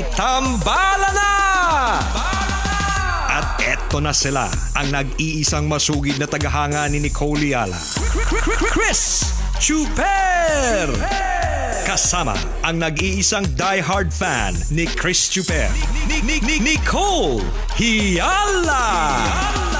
ay Tambala na! At eto na sila, ang nag-iisang masugid na tagahanga ni Nicole Yala. Chris Chuper! Kasama ang nag-iisang diehard fan ni Chris Chuper. Nicole Hiala! Hiala!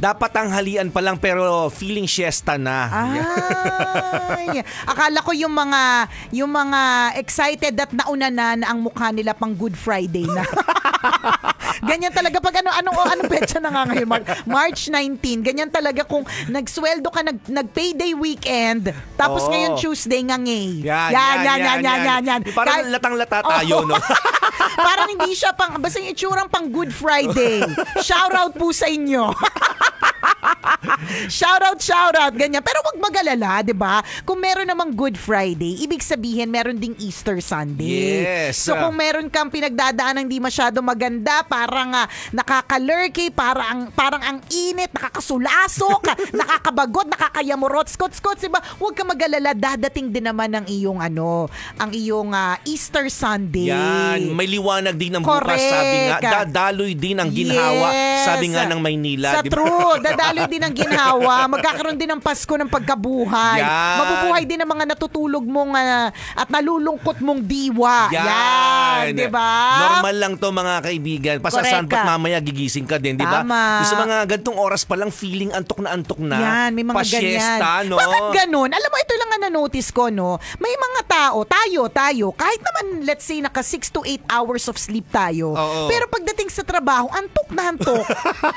Dapat tanghalian pa lang pero feeling siesta na. Ay. Akala ko yung mga yung mga excited at nauna na, na ang mukha nila pang Good Friday na. ganyan talaga pag ano anong oh, anong petsa na nga ngayon March, March 19 ganyan talaga kung nagsweldo ka nag nag payday weekend tapos oh. ngayon Tuesday ngangay yan yan yan yan yan, yan, yan, yan. parang Kahit, latang lata tayo oh. no parang hindi siya pang basta yung itsurang pang Good Friday shout out po sa inyo shout out, shout out, ganyan. Pero wag magalala, 'di ba? Kung meron namang Good Friday, ibig sabihin meron ding Easter Sunday. Yes. So kung meron kang pinagdadaanan hindi masyado maganda, parang uh, nakakalurky, parang parang ang init, nakakasulasok, nakakabagot, nakakayamurot, scot scot, 'di ba? Wag ka magalala, dadating din naman ang iyong ano, ang iyong uh, Easter Sunday. Yan, may liwanag din ang bukas, sabi nga. Dadaloy din ang ginhawa, yes. sabi nga ng Maynila. Sa diba? true, Dadaloy din ang ginhawa. Magkakaroon din ng Pasko ng pagkabuhay. Yan. Mabubuhay din ang mga natutulog mong uh, at nalulungkot mong diwa. Yan. Yan. Di ba? Normal lang to mga kaibigan. Pasasampat mamaya gigising ka din, di ba? Sa mga gantong oras pa lang feeling antok na antok na. Yan, may mga pasyesta, ganyan. No? Bakit ganun? Alam mo, ito lang ang na-notice ko, no? May mga tao, tayo, tayo, kahit naman, let's say, naka 6 to 8 hours of sleep tayo. Oo. Pero pagdating sa trabaho, antok na antok.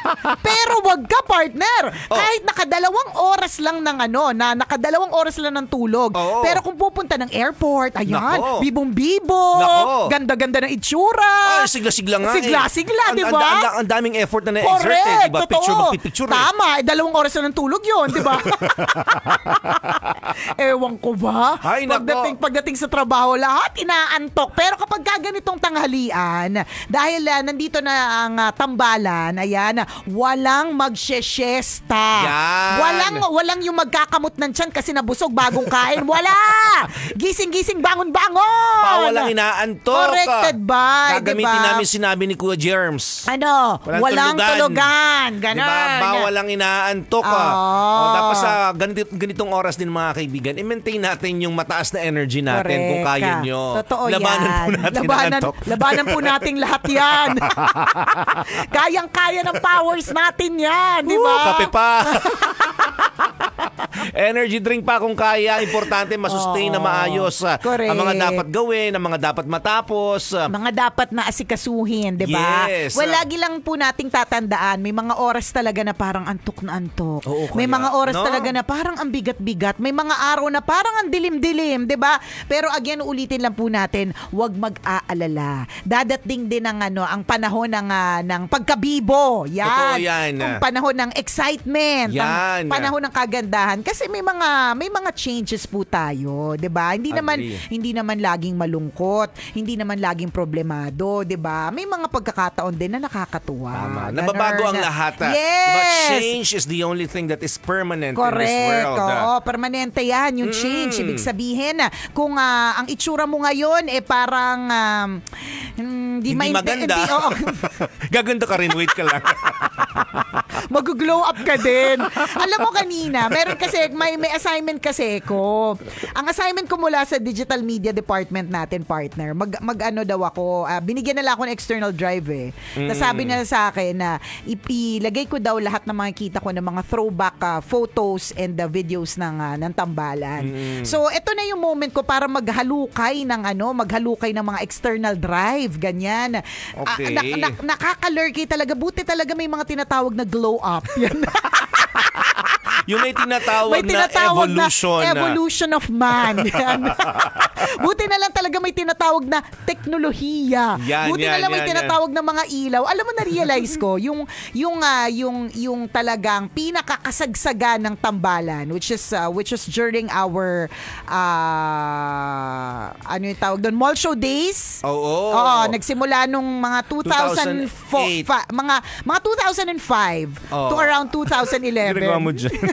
pero wag ka, partner partner. Oh. Kahit nakadalawang oras lang ng ano, na nakadalawang oras lang ng tulog. Oh. Pero kung pupunta ng airport, ayan, bibong-bibo, ganda-ganda ng itsura. Ay, sigla-sigla nga Sigla-sigla, eh. di ba? Ang, ang, ang, daming effort na na-exert eh, Correct, eh. Diba? Totoo. Picture, magpipicture Tama, eh. dalawang oras lang ng tulog yon di ba? Ewan ko ba? Ay, pagdating, pagdating sa trabaho, lahat inaantok. Pero kapag ganitong tanghalian, dahil uh, nandito na ang uh, tambalan, ayan, walang mag-share siesta. Yan. Walang walang yung magkakamot ng tiyan kasi nabusog bagong kain. Wala! Gising-gising, bangon-bangon! Bawal ang inaantok. Corrected by, Gagamitin diba? namin sinabi ni Kuya Germs. Ano? Walang, walang tulugan. tulugan. Ganun. Diba? Bawal ang inaantok. Oh. Oh, dapat sa ganit, ganitong oras din mga kaibigan, i-maintain natin yung mataas na energy natin Correct. kung kaya ah. nyo. Totoo labanan yan. po natin labanan, Labanan po natin lahat yan. Kayang-kaya ng powers natin yan. Di ba? Diba? Kape pa. Energy drink pa kung kaya. Importante masustain oh, na maayos. Ah, Correct. Ang mga dapat gawin, ang mga dapat matapos. Mga dapat na asikasuhin, di ba? Yes. Well, lagi lang po nating tatandaan, may mga oras talaga na parang antok na antok. Oo, may mga oras no? talaga na parang ang bigat-bigat. May mga araw na parang ang dilim-dilim, di ba? Pero again, ulitin lang po natin, huwag mag-aalala. Dadating din ang, ano, ang panahon ng, uh, ng pagkabibo. Yan. Totoo yan. Ang panahon ng excitement, Yan. ang panahon ng kagandahan kasi may mga may mga changes po tayo, 'di ba? Hindi naman hindi naman laging malungkot, hindi naman laging problemado, 'di ba? May mga pagkakataon din na nakakatuwa. Tama. Nababago ang lahat. ah. Yes! But change is the only thing that is permanent in this Correct. world. Ah. Oo, permanente yan yung change. Ibig mm. sabihin, kung ah, ang itsura mo ngayon, eh parang um, hmm, hindi hindi maganda. hindi, oo. Gaganda ka rin, wait ka lang. Magugulo glow up ka din. Alam mo kanina, meron kasi, may, may assignment kasi ko. Ang assignment ko mula sa digital media department natin, partner, mag, mag ano daw ako, uh, binigyan nila ako ng external drive eh. Mm. Nasabi nila sa akin na ipilagay ko daw lahat ng mga kita ko ng mga throwback uh, photos and the videos ng, uh, ng tambalan. Mm. So, ito na yung moment ko para maghalukay ng ano, maghalukay ng mga external drive, ganyan. Okay. Uh, na, na, nakakalurky talaga. Buti talaga may mga tinatawag na glow up. 天呐！yung may tinatawag, may tinatawag na evolution. Na evolution of man. Ano? Buti na lang talaga may tinatawag na teknolohiya. Yan, Buti yan, na lang yan, may tinatawag yan. na mga ilaw. Alam mo, na-realize ko, yung, yung, uh, yung, yung talagang pinakakasagsaga ng tambalan, which is, uh, which is during our, uh, ano yung tawag doon, mall show days. Oo. Oh, oh. Oo, nagsimula nung mga 2004, fa, mga, mga 2005 oh. to around 2011. Ginagawa mo dyan.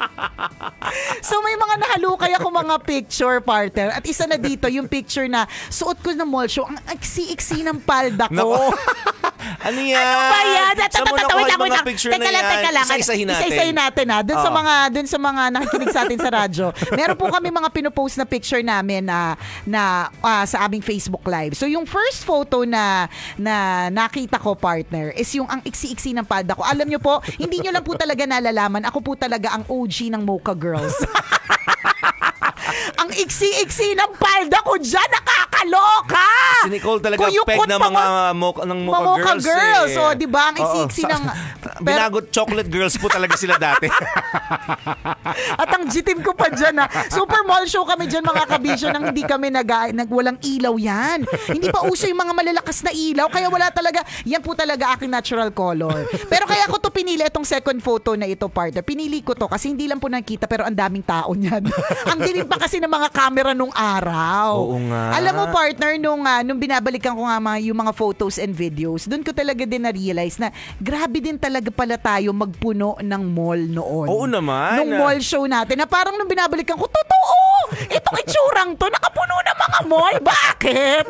so may mga nahalukay ako mga picture partner. At isa na dito, yung picture na suot ko ng mall show, ang aksi-iksi ng palda ko. ano yan? Ano ba yan? Saan mo nakuha yung mga picture na yan? Teka lang, Isa-isahin natin. Isa-isahin natin ha. Doon sa mga, dun sa mga nakikinig sa atin sa radyo, meron po kami mga pinupost na picture namin na, na ah, sa aming Facebook Live. So yung first photo na na nakita ko partner is yung ang iksi-iksi ng palda ko. Alam nyo po, hindi nyo lang po talaga nalalaman. Ako po talaga ang OG OG ng Mocha Girls. Ang iksi-iksi ng palda ko dyan, nakakaloka! Si Nicole talaga Kuyukot peg ng mga mo- ng mukha girls. Mukha girls, eh. oh, di ba? Ang iksi-iksi ng... binagot chocolate girls po talaga sila dati. At ang g ko pa dyan, ha? Ah. Super mall show kami dyan, mga kabisyo, nang hindi kami nag, nagwalang ilaw yan. Hindi pa uso yung mga malalakas na ilaw, kaya wala talaga, yan po talaga aking natural color. Pero kaya ko to pinili itong second photo na ito, partner. Pinili ko to kasi hindi lang po nakita pero ang daming tao niyan. ang dilim pa kasi ng mga camera nung araw. Oo nga. Alam mo partner nung uh, nung binabalikan ko nga mga, yung mga photos and videos, doon ko talaga din na-realize na grabe din talaga pala tayo magpuno ng mall noon. Oo naman. Nung mall show natin na parang nung binabalikan ko, totoo! Itong itsurang to, nakapuno ng mga mall. Bakit?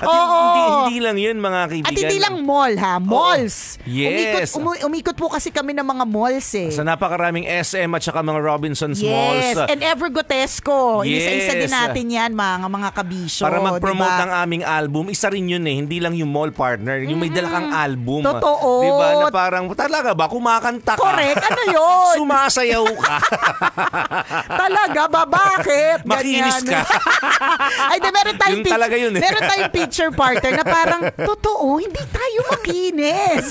At Oo. Hindi, hindi lang yun mga kaibigan. At hindi lang mall ha, malls. Oo. Yes. Umikot, um, umikot po kasi kami ng mga malls eh. Sa napakaraming SM at saka mga Robinson's yes. Malls Yes, and Ever grotesco. Yes. Isa-isa din natin yan, mga, mga kabisyo. Para mag-promote diba? ng aming album, isa rin yun eh, hindi lang yung mall partner, yung mm-hmm. may dala mm. album. Totoo. Diba, na parang, talaga ba, kumakanta ka? Correct, ano yun? Sumasayaw ka. talaga ba, bakit? Makinis ka. Ay, di, meron tayong, yung talaga yun eh. meron tayong picture partner na parang, totoo, hindi tayo makinis.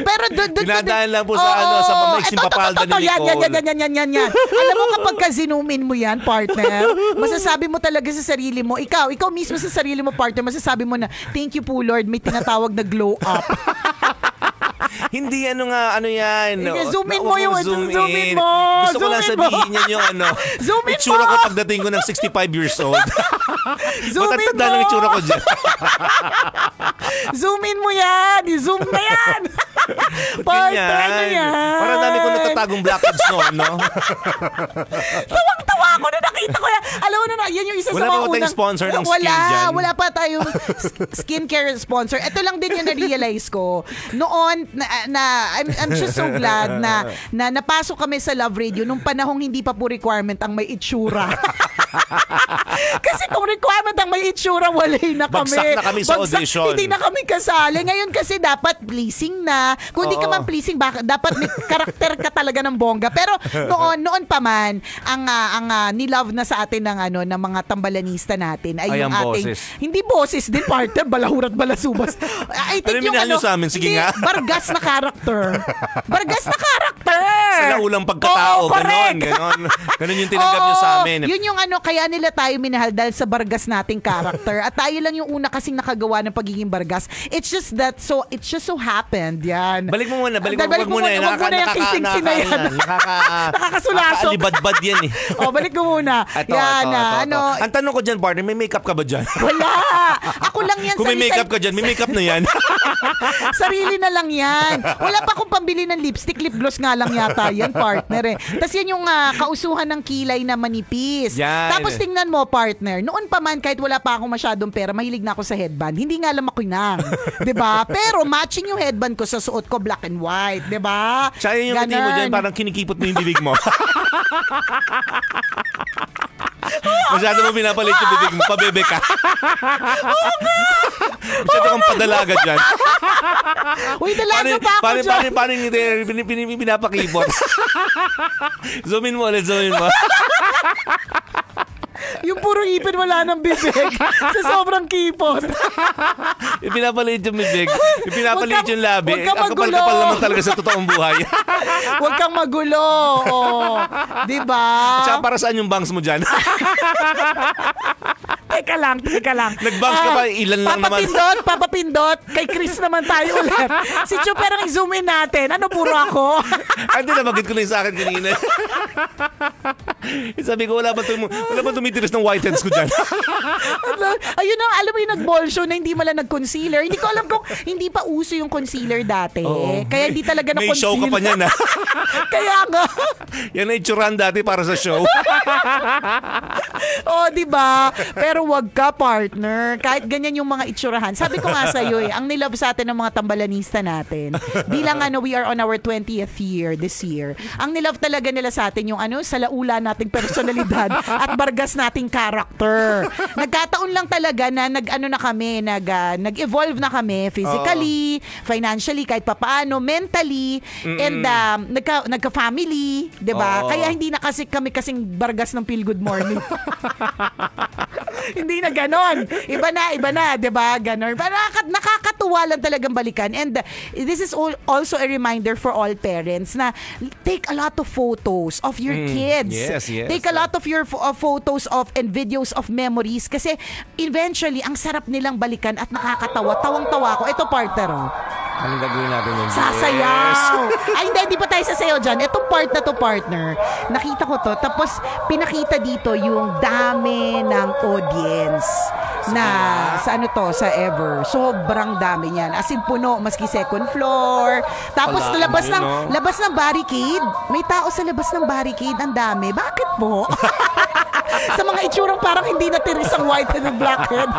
Pero doon, doon, doon. Dinadaan lang po sa, ano, sa mga eh, Papalda ni Nicole. Yan, yan, yan, yan, yan, yan, yan. Alam mo, kapag kazinumin mo yan, partner, masasabi mo talaga sa sarili mo, ikaw, ikaw mismo sa sarili mo, partner, masasabi mo na, thank you po, Lord, may tinatawag na glow up. Hindi ano nga, ano yan. Okay, oh, zoom in mo yung, zoom, ano, zoom in. mo. Gusto zoom ko lang sabihin yan yung ano. zoom in mo. ko pagdating ko ng 65 years old. Zoom Matatanda in mo! ng tsura ko dyan. Zoom in mo yan! I-zoom na yan! Part 10 na yan! Parang dami ko natatagong blackouts no? no? Tawang-tawa ako na nakita ko yan. Alam mo na, na yan yung isa wala sa mga unang... Wala pa tayong sponsor ng skin wala, dyan. Wala pa tayong skincare sponsor. Ito lang din yung na-realize ko. Noon, na, na I'm, I'm just so glad na, na napasok kami sa Love Radio nung panahong hindi pa po requirement ang may itsura. kasi kung requirement ang may itsura, wala na kami. Bagsak na kami sa Bagsak, audition. Hindi na kami kasali. Ngayon kasi dapat pleasing na. Kung hindi ka man pleasing, bak- dapat may karakter ka talaga ng bongga. Pero noon, noon pa man, ang, uh, ang uh, ni love na sa atin ng ano ng mga tambalanista natin ay, ay yung ating boses. hindi boses din partner balahurat balasubas. I think Alam, yung ano sa amin sige nga. bargas na character. bargas na character. Sa laulang pagkatao Oo, ganon, ganon. Ganon yung tinanggap Oo, niyo sa amin. Yun yung ano kaya nila tayo minahal dahil sa bargas nating character at tayo lang yung una kasing nakagawa ng pagiging bargas. It's just that so it just so happened yan. Balik mo muna, balik mo, balik mo muna. Wag muna yung kising-sina yan. Nakaka, nakaka, nakakasulakso. Nakakalibadbad yan eh. oh, balik Balik ko muna. Ito, ah, yan, ito, ito, ano, ito. Ang tanong ko dyan, partner, may makeup ka ba dyan? Wala. Ako lang yan. Kung may makeup ka dyan, may makeup na yan. sarili na lang yan. Wala pa akong pambili ng lipstick. Lip gloss nga lang yata yan, partner eh. Tapos yan yung uh, kausuhan ng kilay na manipis. Yan. Tapos tingnan mo, partner, noon pa man, kahit wala pa akong masyadong pera, mahilig na ako sa headband. Hindi nga alam ako nang. ba? Diba? Pero matching yung headband ko sa suot ko black and white. ba? Diba? Siya yung Ganun. mo dyan, parang kinikipot mo yung bibig mo. Masyado mo pinapalit yung bibig mo. Pabebe ka. Masyado kang padalaga dyan. Uy, dalaga pa ako pani, dyan. Paano, paano, paano, pinapakibot? zoom in mo ulit, zoom in mo yung puro ipin wala nang bibig sa sobrang kipot. Ipinapalit yung bibig. Ipinapalit yung labi. Huwag kang magulo. Ang kapal naman talaga sa totoong buhay. Huwag kang magulo. Oh. Diba? Tsaka para saan yung bangs mo dyan? Teka lang, teka lang. Nag-bounce ka pa, ilan lang naman. Papapindot, papapindot. Kay Chris naman tayo ulit. Si Chu, pero i-zoom in natin. Ano, puro ako? hindi na, magit ko na yung sa akin kanina. Sabi ko, wala ba, tum- wala ba tumitiris ng white hands ko dyan? Ayun na, alam mo yung nag-ball show na hindi mala nag-concealer. Hindi ko alam kung hindi pa uso yung concealer dati. Oo. Kaya hindi talaga na-conceal. May show ka pa niyan, ha? Ah. Kaya nga. Yan ay tsuran dati para sa show. oh, di ba? Pero pero wag ka, partner. Kahit ganyan yung mga itsurahan. Sabi ko nga sa'yo eh, ang nilove sa atin ng mga tambalanista natin, bilang ano, we are on our 20th year this year, ang nilove talaga nila sa atin yung ano, sa laula nating personalidad at bargas nating character. Nagkataon lang talaga na nag-ano na kami, nag, uh, nag-evolve na kami physically, uh, financially, kahit papaano, mentally, mm-mm. and um, nagka, nagka-family, di ba? Uh, Kaya hindi na kasi kami kasing bargas ng Feel Good Morning. Hindi na ganon. Iba na, iba na, 'di ba? Ganon. Para nakakatuwa lang talagang balikan. And this is all, also a reminder for all parents na take a lot of photos of your mm, kids. Yes, yes. Take a lot of your uh, photos of and videos of memories kasi eventually ang sarap nilang balikan at nakakatawa. Tawang-tawa ako. Ito partner. Oh. Anong gagawin natin yun? Sasayaw! Ay, hindi, hindi pa tayo sasayaw dyan. Itong part na to, partner, nakita ko to. Tapos, pinakita dito yung dami ng audience na sa ano to, sa Ever. Sobrang dami niyan. As in, puno, maski second floor. Tapos, Ala, labas ng, no? labas ng barricade. May tao sa labas ng barricade. Ang dami. Bakit po? sa mga itsurang parang hindi na natiris ang whitehead and head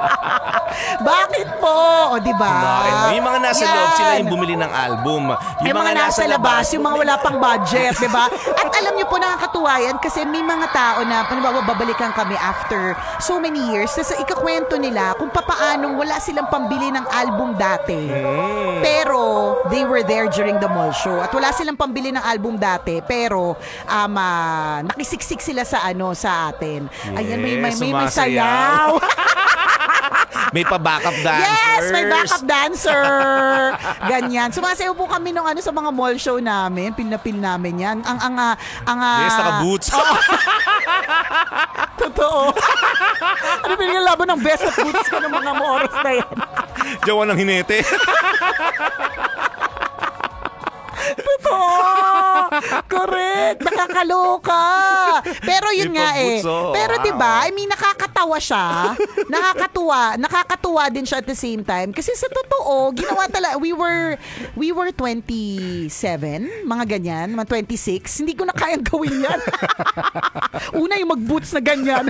Bakit po? O, di ba? Bakit? Yung mga nasa Yan. loob, sila yung bumili ng album. Yung, mga, nasa, labas, yung mga wala pang budget, di ba? At alam niyo po, nakakatuwa yan kasi may mga tao na, panawawa, babalikan kami after so many years. sa ikakwento nila kung papaanong wala silang pambili ng album dati. Hmm. Pero, they were there during the mall show. At wala silang pambili ng album dati, pero, um, uh, nakisiksik sila sa ano, sa atin. Yes, Ayan, may, may, may, may sayaw. may pa-backup dancer. Yes, may backup dancer. Ganyan. Sumasayaw po kami nung ano sa mga mall show namin. Pinapil namin yan. Ang, ang, ah, ang, ang ah, Yes, naka-boots. Oh. Totoo. ano pinigil laban ng best of boots ko ng mga oras na yan? Jawa ng hinete. Totoo! Correct! Nakakaloka! Pero yun nga eh. Pero di ba I mean, nakakatawa siya. Nakakatuwa. Nakakatuwa din siya at the same time. Kasi sa totoo, ginawa talaga, we were, we were 27, mga ganyan, mga 26. Hindi ko na kayang gawin yan. Una, yung mag-boots na ganyan.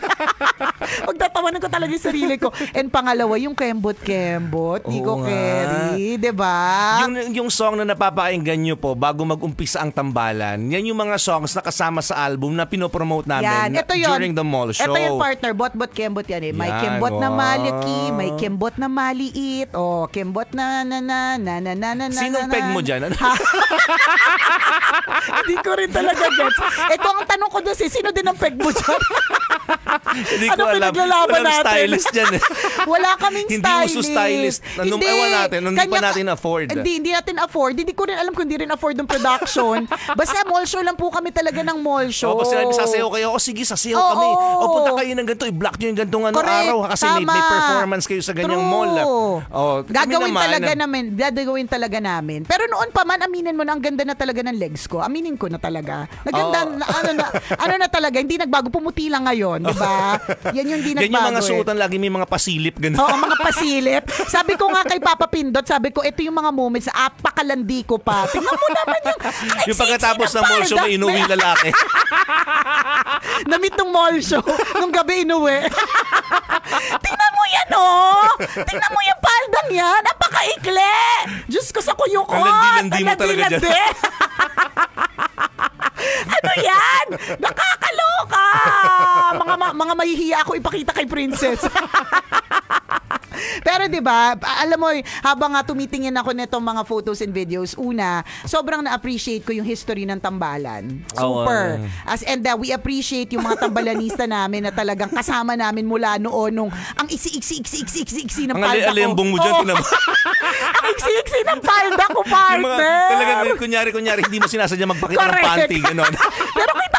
Pagtatawanan ko talaga yung sarili ko. And pangalawa, yung kembot-kembot, Nico Kerry, di ba? Yung, yung song na napapakinggan nyo po, po bago mag-umpisa ang tambalan, yan yung mga songs na kasama sa album na pinopromote namin Yan, ito yun. during the mall show. Ito yung partner, bot-bot kembot yan eh. May Yan, kembot na wow. malaki, may kembot na maliit, o kembot na na na na na na na na Sinong peg mo na. dyan? Ano? Hindi ko rin talaga gets. Ito ang tanong ko doon eh. sino din ang peg mo dyan? Hindi ano ko Ano alam. pinaglalaban Walang stylist dyan eh. Wala kaming Hindi stylist. uso stylist. Anong- ewan natin, hindi pa natin afford. Hindi, hindi natin afford. Hindi ko rin alam kung hindi rin afford ng production. Basta mall show lang po kami talaga ng mall show. O, pag sinabi, sasayaw kayo, o sige, sasayaw oh, kami. O, punta kayo ng ganito, i-block nyo yung ganitong ano, araw kasi may, may performance kayo sa ganyang True. mall. Oh, gagawin naman, talaga na, ano? namin, gagawin talaga namin. Pero noon pa man, aminin mo na, ang ganda na talaga ng legs ko. Aminin ko na talaga. Naganda, oh. na, ano, na, ano na talaga, hindi nagbago, pumuti lang ngayon, di ba? Yan yung hindi nagbago. Yan yung mga eh. suotan, eh. lagi may mga pasilip. Ganun. Oh, mga pasilip. Sabi ko nga kay Papa Pindot, sabi ko, ito yung mga moments, apakalandi ko pa. Tingnan mo naman yung... yung pagkatapos ng mall show, may inuwi lalaki. Namit ng mall show, nung gabi inuwi. Tingnan mo yan, oh! Tingnan mo yung paldang yan! Napakaikli! Diyos ko sa kuyo ko! Ang landi mo talaga dyan. ano yan? Nakakaloka! Mga, mga mahihiya ako ipakita kay princess. Pero 'di ba, alam mo, habang nga tumitingin ako nitong mga photos and videos, una, sobrang na-appreciate ko yung history ng tambalan. Super. Oh, uh. As and that uh, we appreciate yung mga tambalanista namin na talagang kasama namin mula noon nung ang iksi-iksi-iksi-iksi-iksi ng palda ko. Ang alimbong mo dyan, oh. tinab- ang iksi-iksi ng palda ko, partner. Yung mga, talagang kunyari-kunyari, hindi mo sinasadya magpakita ng panty, gano'n. Pero kita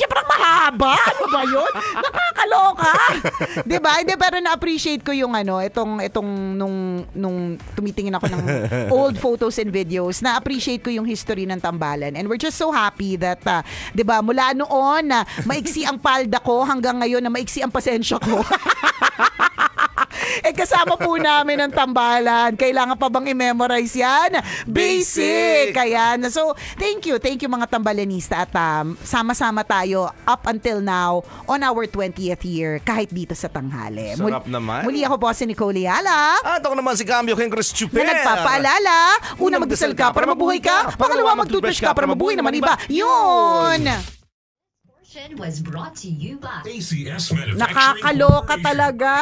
niya parang mahaba. Ano ba yun? Nakakaloka. di ba? Di, pero na-appreciate ko yung ano, itong, itong nung, nung tumitingin ako ng old photos and videos, na-appreciate ko yung history ng tambalan. And we're just so happy that, uh, di ba, mula noon na maiksi ang palda ko hanggang ngayon na maiksi ang pasensya ko. eh kasama po namin ang tambalan. Kailangan pa bang i-memorize yan? Basic! Basic. Ayan. So, thank you. Thank you mga tambalanista at um, sama-sama tayo up until now on our 20th year kahit dito sa tanghali. Sarap Mul- naman. Muli ako po si Nicole Yala. At ako naman si Cambio King Chris Chuper. Na nagpapaalala, una magdasal ka para mabuhay ka, pangalawa magtoothbrush ka para mabuhay naman iba. Yun! Action was brought to you by ACS Manufacturing Nakakaloka talaga.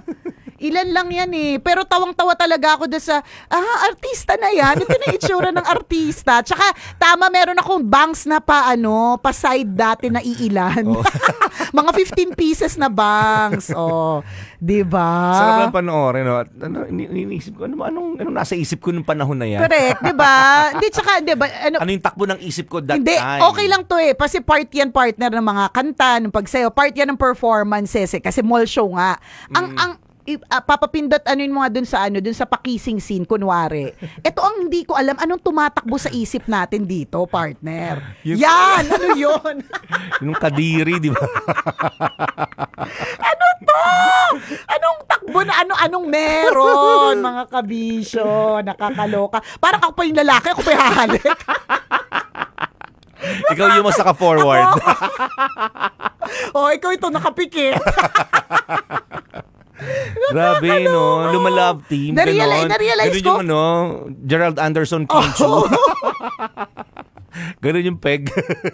Ilan lang yan eh. Pero tawang-tawa talaga ako doon sa, ah, artista na yan. Ito na itsura ng artista. Tsaka, tama, meron akong bangs na pa, ano, pa side dati na iilan. Oh. Mga 15 pieces na bangs. Oh. Diba? Sarap lang panoorin. No? At, ano, iniisip ko, ano, anong, anong nasa isip ko nung panahon na yan? Correct, diba? ba? Hindi, tsaka, diba? Ano, ano yung takbo ng isip ko that hindi, time? Hindi, okay lang to eh. Kasi part yan, partner ng mga kanta, ng pagsayo. Part yan ng performances eh. Kasi mall show nga. Ang, mm. ang, uh, papapindot ano yung mga dun sa ano, dun sa pakising scene, kunwari. Ito ang hindi ko alam, anong tumatakbo sa isip natin dito, partner? Yung, Yan! ano yun? yung kadiri, di ba? ano to? Anong takbo na ano, anong meron, mga kabisyo, nakakaloka. Parang ako pa yung lalaki, ako pa yung ikaw yung masaka forward oh, ikaw ito nakapikit. Grabe, ano? no? Lumalove team. Na-realize, ganon. realize ko. Ganun yung ano, Gerald Anderson Kim Chu. Ganun yung peg.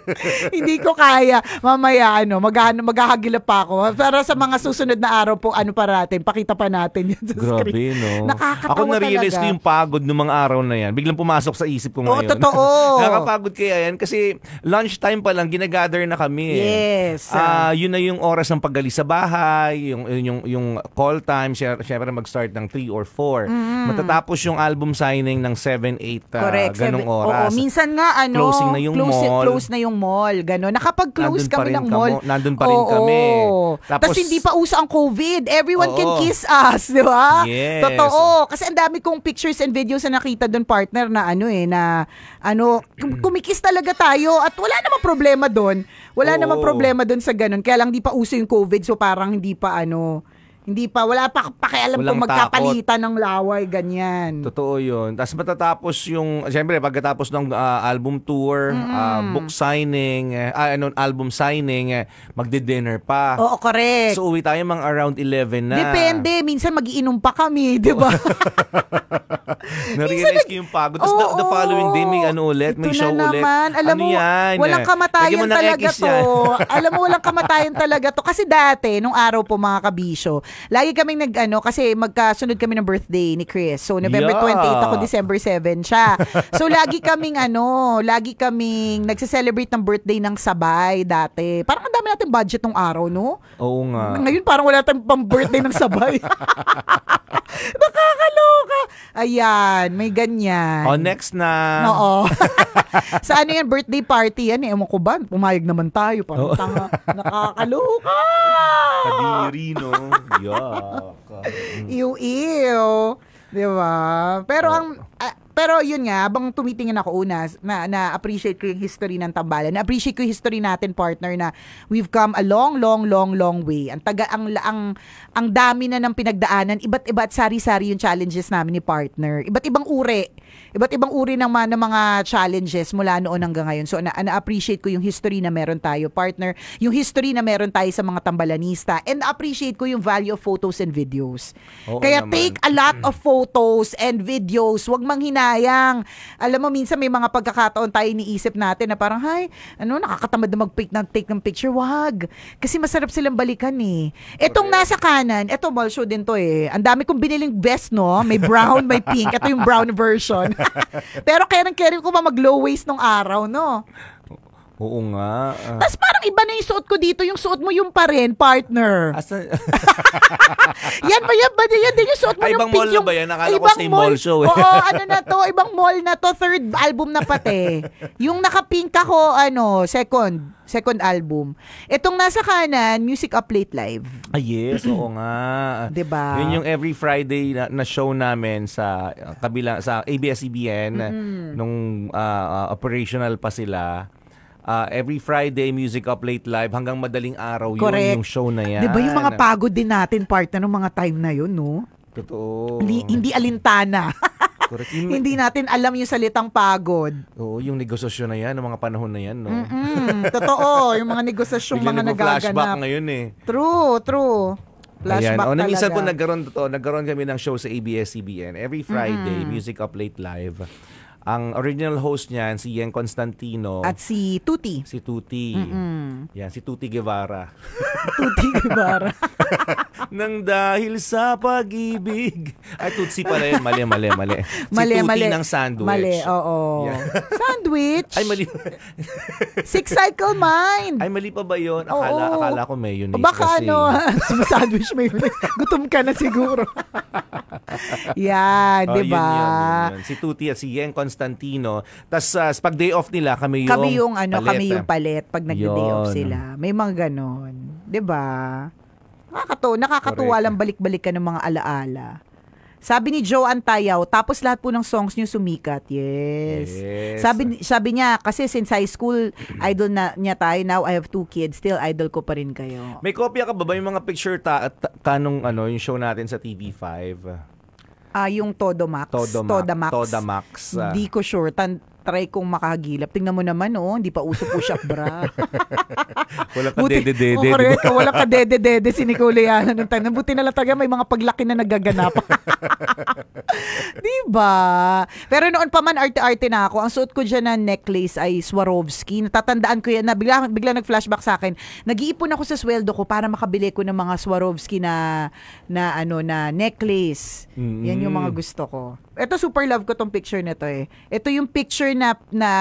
Hindi ko kaya. Mamaya, ano, mag maghahagila pa ako. Pero sa mga susunod na araw po, ano pa natin, pakita pa natin yan sa Grabe, screen. no? Nakakatawa Ako na-realize ko yung pagod ng mga araw na yan. Biglang pumasok sa isip ko ngayon. Oo, totoo. Nakakapagod kaya yan kasi lunchtime pa lang, ginagather na kami. Yes. Uh, yun na yung oras ng pagalis sa bahay, yung, yung, yung call time, syempre mag-start ng 3 or 4. Mm. Mm-hmm. Matatapos yung album signing ng 7, 8, uh, ganong oras. Oo, minsan nga, ano, closing na yung close, mall. Close na yung mall, gano'n. Nakapag-close kami ng mall. Kamo, nandun pa rin oo, kami. Tapos, Tapos hindi pa uso ang COVID. Everyone oo. can kiss us, di ba? Yes. Totoo. Kasi ang dami kong pictures and videos na nakita doon partner na ano eh, na ano, kumikiss talaga tayo at wala namang problema doon. Wala oo. namang problema doon sa ganun. Kaya lang di pa uso yung COVID so parang hindi pa ano, hindi pa, wala pa pakialam Walang kung magkapalitan takot. ng laway, ganyan. Totoo yun. Tapos matatapos yung, siyempre, pagkatapos ng uh, album tour, mm. uh, book signing, uh, ano, album signing, uh, magdi-dinner pa. Oo, correct. So uwi tayo mga around 11 na. Depende, minsan magiinom pa kami, di ba? Na-realize ko yung pagod. Tapos oh, the, the following day, may ano ulit, may show na ulit. Naman. Alam ano mo, yan? walang kamatayan talaga to. Alam mo, walang kamatayan talaga to. Kasi dati, nung araw po mga kabisyo, Lagi kaming nag, ano, kasi magkasunod kami ng birthday ni Chris. So, November yeah. 28 ako, December 7 siya. So, lagi kaming, ano, lagi kaming nagse-celebrate ng birthday ng sabay dati. Parang ang dami natin budget nung araw, no? Oo nga. Ngayon, parang wala tayong pang birthday ng sabay. Nakakaloka. Ayan, may ganyan. Oh, next na. Oo. sa ano yan, birthday party yan eh. Ewan ko ba, pumayag naman tayo. Parang oh. tanga. Nakakaloka. Kadiri, no? Yuck. Iw-iw. Di ba? Pero oh. ang pero yun nga, abang tumitingin ako una, na, na-appreciate ko yung history ng tambalan. Na-appreciate ko yung history natin, partner, na we've come a long, long, long, long way. Ang taga, ang, ang, ang dami na ng pinagdaanan, iba't iba at sari-sari yung challenges namin ni partner. Iba't ibang uri. Iba't ibang uri ng, ng mga challenges mula noon hanggang ngayon. So, na, na-appreciate ko yung history na meron tayo, partner. Yung history na meron tayo sa mga tambalanista. And appreciate ko yung value of photos and videos. Oo Kaya naman. take a lot of photos and videos. Huwag manghina sayang. Alam mo, minsan may mga pagkakataon tayo iniisip natin na parang, hay, ano, nakakatamad na mag-take ng, take ng picture. Wag. Kasi masarap silang balikan eh. Itong okay. nasa kanan, ito mall show din to eh. Ang dami kong biniling vest, no? May brown, may pink. Ito yung brown version. Pero kaya nang kaya ko pa mag-low waist nung araw, no? Oo nga. Uh, ah. Tapos parang iba na yung suot ko dito, yung suot mo yung pa rin, partner. As yan ba yan? Ba, yan din yung suot mo Ay, ah, yung ibang pink. Ibang mall yung, na ba yan? Nakala ko same mall, mall show. Eh. Oo, ano na to, ibang mall na to, third album na pati. yung naka-pink ako, ano, second, second album. Itong nasa kanan, Music Up Late Live. Ah, yes, oo nga. 'Di ba? Yun yung every Friday na, na show namin sa ah, kabila sa ABS-CBN mm-hmm. nung uh, operational pa sila uh, every Friday, Music Up Late Live, hanggang madaling araw Correct. yun, yung show na yan. Di ba yung mga pagod din natin, part na nung mga time na yun, no? Totoo. Li- hindi alintana. Correct. Yung, hindi natin alam yung salitang pagod. Oo, yung negosasyon na yan, ng mga panahon na yan, no? totoo, yung mga negosasyon, mga nagaganap. flashback ngayon eh. True, true. Flashback oh, Ayan. O, talaga. Minsan po nagkaroon, to, nagkaroon kami ng show sa ABS-CBN. Every Friday, mm-hmm. Music Up Late Live. Ang original host niyan si Yen Constantino at si Tuti. Si Tuti. Mm-mm. Yan si Tuti Guevara. Tuti Guevara. Nang dahil sa pag-ibig. Ay Tutsi pala yun. Mali, mali, mali. mali si Tuti mali. ng sandwich. Mali, oo. Yeah. sandwich? Ay, mali. Six cycle mind. Ay, mali pa ba yun? Akala, oo. akala ko mayonnaise Baka kasi. ano, sandwich mayonnaise. Gutom ka na siguro. yan, yeah, oh, di ba? Si Tuti at si Yen Constantino Constantino. Tapos uh, ah, pag day off nila, kami yung Kami yung ano, palit, kami yung palit pag nag day off sila. May mga ganon. 'Di ba? Nakakatawa, nakakatuwa Correct. lang balik balik ka ng mga alaala. Sabi ni Joe Antayaw, tapos lahat po ng songs niyo sumikat. Yes. yes. Sabi sabi niya kasi since high school idol na niya tayo now I have two kids, still idol ko pa rin kayo. May kopya ka ba ba yung mga picture ta, ta kanong ano yung show natin sa TV5? uh, yung Todamax. Todamax. Todamax. Todamax. Ah. Hindi uh, ko sure. Tan- try kong makahagilap. Tingnan mo naman, no? Oh, hindi pa uso po siya bra. wala ka buti, dede-dede. Oh, correct, wala ka dede-dede si Nicoleana nung time. Buti na lang talaga may mga paglaki na nagaganap. di ba? Pero noon pa man arte-arte na ako. Ang suot ko diyan na necklace ay Swarovski. Natatandaan ko yan na bigla, bigla nag-flashback sa akin. Nag-iipon ako sa sweldo ko para makabili ko ng mga Swarovski na na ano na necklace. Mm-hmm. Yan yung mga gusto ko ito super love ko tong picture nito eh. Ito yung picture na na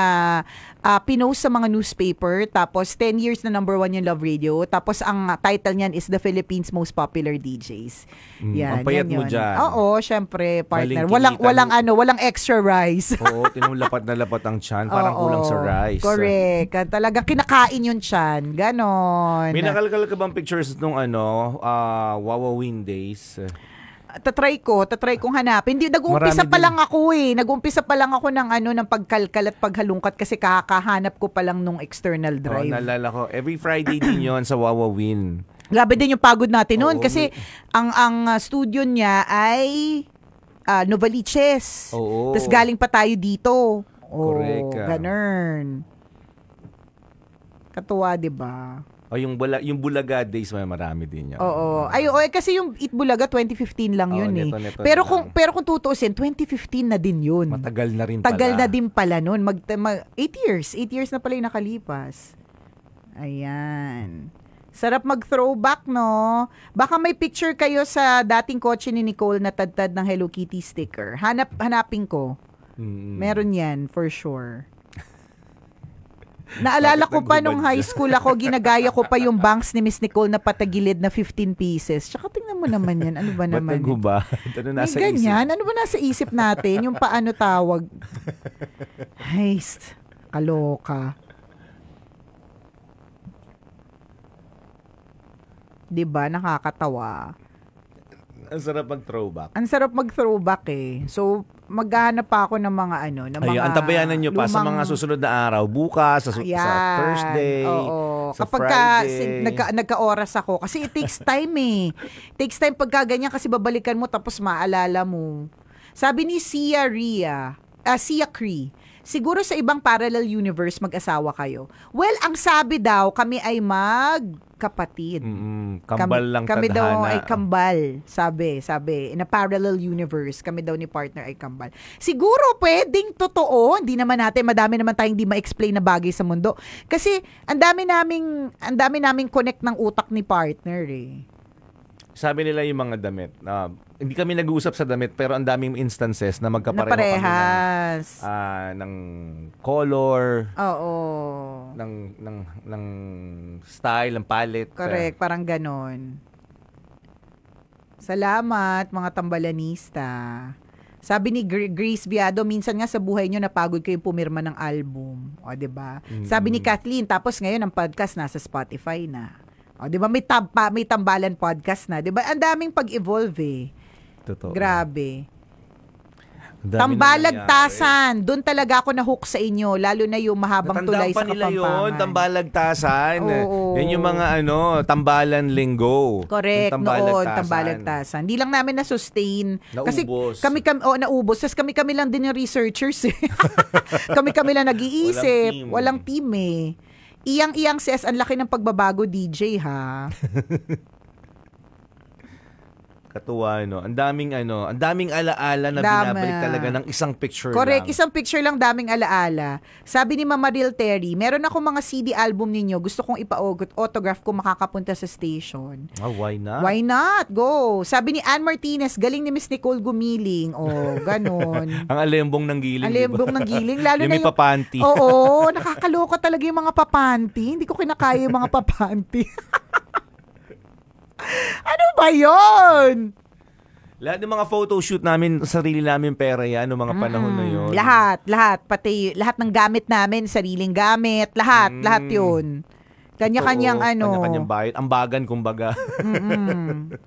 uh, pinost sa mga newspaper tapos 10 years na number one yung Love Radio. Tapos ang title niyan is The Philippines Most Popular DJs. Mm, yan, ang payat yan, mo yun. dyan. Oo, syempre, partner. Walang walang ano, walang extra rice. Oo, tinulapat na lapat ang chan, parang Oo, kulang sa rice. Correct. Talaga kinakain yung chan. Ganon. May nakalkal ka bang pictures nung ano, uh, ah, Wawa Wind Days? tatry ko, tatry kong hanapin. Hindi, nag-uumpisa pa lang ako eh. Nag-uumpisa pa lang ako ng ano, ng pagkalkal at paghalungkat kasi kakahanap ko pa lang nung external oh, drive. Oh, naalala ko. Every Friday din yon sa Wawa Win. Grabe din yung pagod natin noon Oo, kasi ang ang ah, studio niya ay uh, Novaliches. Oo. Tapos galing pa tayo dito. Oh, Correct. Ganun. Katuwa, 'di ba? Oh, yung, bula, yung Bulaga days, may marami din yan. Oo. Ay, oo, eh, kasi yung Eat Bulaga 2015 lang yun Oo, eh. neto, neto pero lang. kung pero kung tutuusin, 2015 na din yun. Matagal na rin Tagal pala. na din pala noon. Mag, mag, eight years. 8 years na pala yung nakalipas. Ayan. Sarap mag-throwback, no? Baka may picture kayo sa dating kotse ni Nicole na tadtad ng Hello Kitty sticker. Hanap, hanapin ko. Mm. Meron yan, for sure. Naalala ko pa nung high school ako, ginagaya ko pa yung banks ni Miss Nicole na patagilid na 15 pieces. Tsaka tingnan mo naman yan. Ano ba naman? Ba't Ano nasa May ganyan. Isip? Ano ba nasa isip natin? Yung paano tawag? Heist. Kaloka. Diba? Nakakatawa ang sarap mag-throwback. Ang sarap mag-throwback eh. So, maghahanap pa ako ng mga ano, ng mga Ayun, antabayanan niyo pa lumang... sa mga susunod na araw. Bukas, sa, sa Thursday, oo. sa Kapag Friday. Ka, nagka, nagka-oras ako. Kasi it takes time eh. It takes time pagka ganyan kasi babalikan mo tapos maalala mo. Sabi ni Sia Ria, uh, Sia Cree, siguro sa ibang parallel universe mag-asawa kayo. Well, ang sabi daw, kami ay magkapatid. Mm-hmm. Kambal kami, lang Kami tadhana. daw ay kambal, sabi, sabi. In a parallel universe, kami daw ni partner ay kambal. Siguro pwedeng totoo, hindi naman natin, madami naman tayong hindi ma-explain na bagay sa mundo. Kasi ang dami naming, ang dami naming connect ng utak ni partner eh sabi nila yung mga damit. Uh, hindi kami nag-uusap sa damit pero ang daming instances na magkapareho kami ng, uh, ng color. Oo. Ng, ng, ng style, ng palette. Correct, parang ganon. Salamat mga tambalanista. Sabi ni Grace Biado, minsan nga sa buhay nyo napagod kayong pumirma ng album. O, ba diba? mm Sabi ni mm. Kathleen, tapos ngayon ang podcast nasa Spotify na. Oh, 'di ba may tab pa, may tambalan podcast na, 'di ba? Ang daming pag-evolve. Eh. Totoo. Grabe. Tambalagtasan. Doon talaga ako nahook sa inyo. Lalo na yung mahabang Natandaan tulay pa sa nila Kapampangan. yun, tambalagtasan. Oo. Yan yung mga ano, tambalan linggo. Correct. Yung Noon, tambalagtasan. Hindi lang namin na-sustain. Naubos. Kasi kami, kami oh, naubos. Tapos kami-kami lang din yung researchers. Eh. kami-kami lang nag-iisip. Walang team, Walang team eh. Iyang-iyang sis, ang laki ng pagbabago, DJ, ha? Katuwa, ano. Ang daming, ano, ang daming alaala na Dama. binabalik talaga ng isang picture Correct, lang. isang picture lang daming alaala. Sabi ni Mama Del Terry, meron ako mga CD album ninyo, gusto kong ipaugot, autograph ko makakapunta sa station. Oh, why not? Why not? Go! Sabi ni Ann Martinez, galing ni Miss Nicole gumiling. Oh, ganun. ang alembong ng giling, Ang lembong diba? ng giling. Lalo yung na yung... papanti. Oo, nakakaloka talaga yung mga papanti. Hindi ko kinakaya yung mga papanti. ano ba yon? Lahat ng mga photo shoot namin, sarili namin pera yan, noong mga panahon mm, na yun. Lahat, lahat. Pati lahat ng gamit namin, sariling gamit, lahat, mm. lahat yun. Kanya-kanyang Totoo, ano. Kanya-kanyang bayad. Ambagan, kumbaga.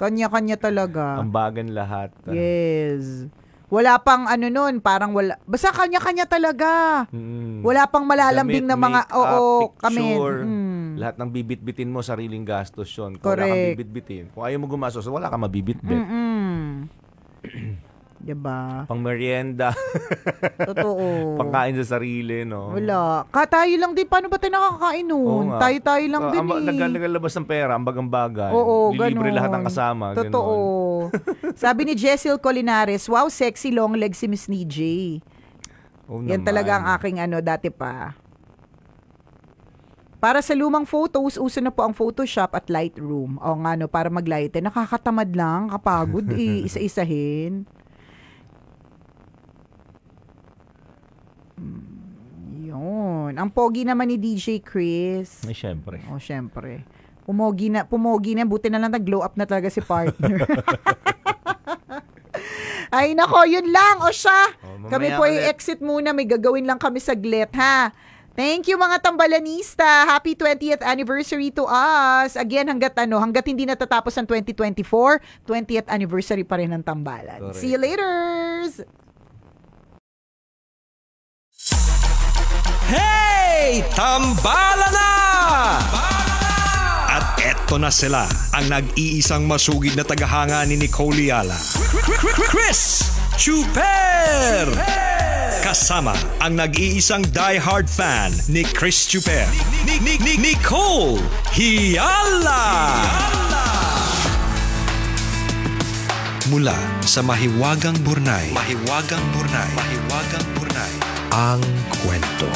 Kanya-kanya talaga. Ambagan lahat. Yes. Wala pang ano nun, parang wala. Basta kanya-kanya talaga. Mm. Wala pang malalambing na mga, oo, picture. kami. Mm Mm. Lahat ng bibitbitin mo, sariling gastos yun. Kung wala kang bibitbitin, kung ayaw mo gumastos, wala kang mabibitbit. Mm-mm. diba? Pang merienda, Totoo. pangkain sa sarili, no? Wala. Ka, tayo lang din. Paano ba tayo nakakain Oo nun? Tayo-tayo lang Ah, din ang, eh. nag- Naglalabas ng pera, ang bagambagay. Oo, Lilibre lahat ng kasama. Totoo. Sabi ni Jessel Colinares, wow, sexy long leg si Miss Nijay. Oo oh, Yan naman. talaga ang aking ano dati pa. Para sa lumang photos, uso na po ang Photoshop at Lightroom. O nga no, para mag-lighten. Nakakatamad lang, kapagod eh, isa-isahin. Yun. Ang pogi naman ni DJ Chris. Ay, syempre. O, syempre. Pumogi na, pumogi na. Buti na lang nag-glow up na talaga si partner. Ay nako, yun lang. O siya, oh, kami po ay exit muna. May gagawin lang kami sa glit, ha? Thank you mga tambalanista. Happy 20th anniversary to us. Again, hanggat ano, hanggat hindi natatapos ang 2024, 20th anniversary pa rin ng tambalan. Correct. See you later! Hey! Tambala na! na! At eto na sila, ang nag-iisang masugid na tagahanga ni Nicole Yala. Chris Chuper! Chuper! Kasama ang nag-iisang die-hard fan ni Chris Chuper. Nicole Hiala! Mula sa Mahiwagang Burnay. Mahiwagang Burnay. Mahiwagang Burnay. Ang kwento.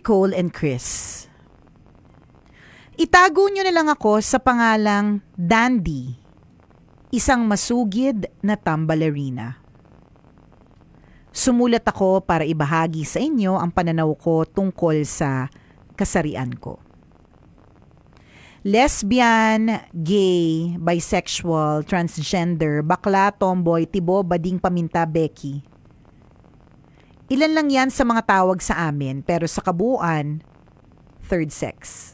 Nicole and Chris. Itago nyo na lang ako sa pangalang Dandy, isang masugid na tambalerina. Sumulat ako para ibahagi sa inyo ang pananaw ko tungkol sa kasarian ko. Lesbian, gay, bisexual, transgender, bakla, tomboy, tibo, bading, paminta, Becky. Ilan lang yan sa mga tawag sa amin, pero sa kabuuan, third sex.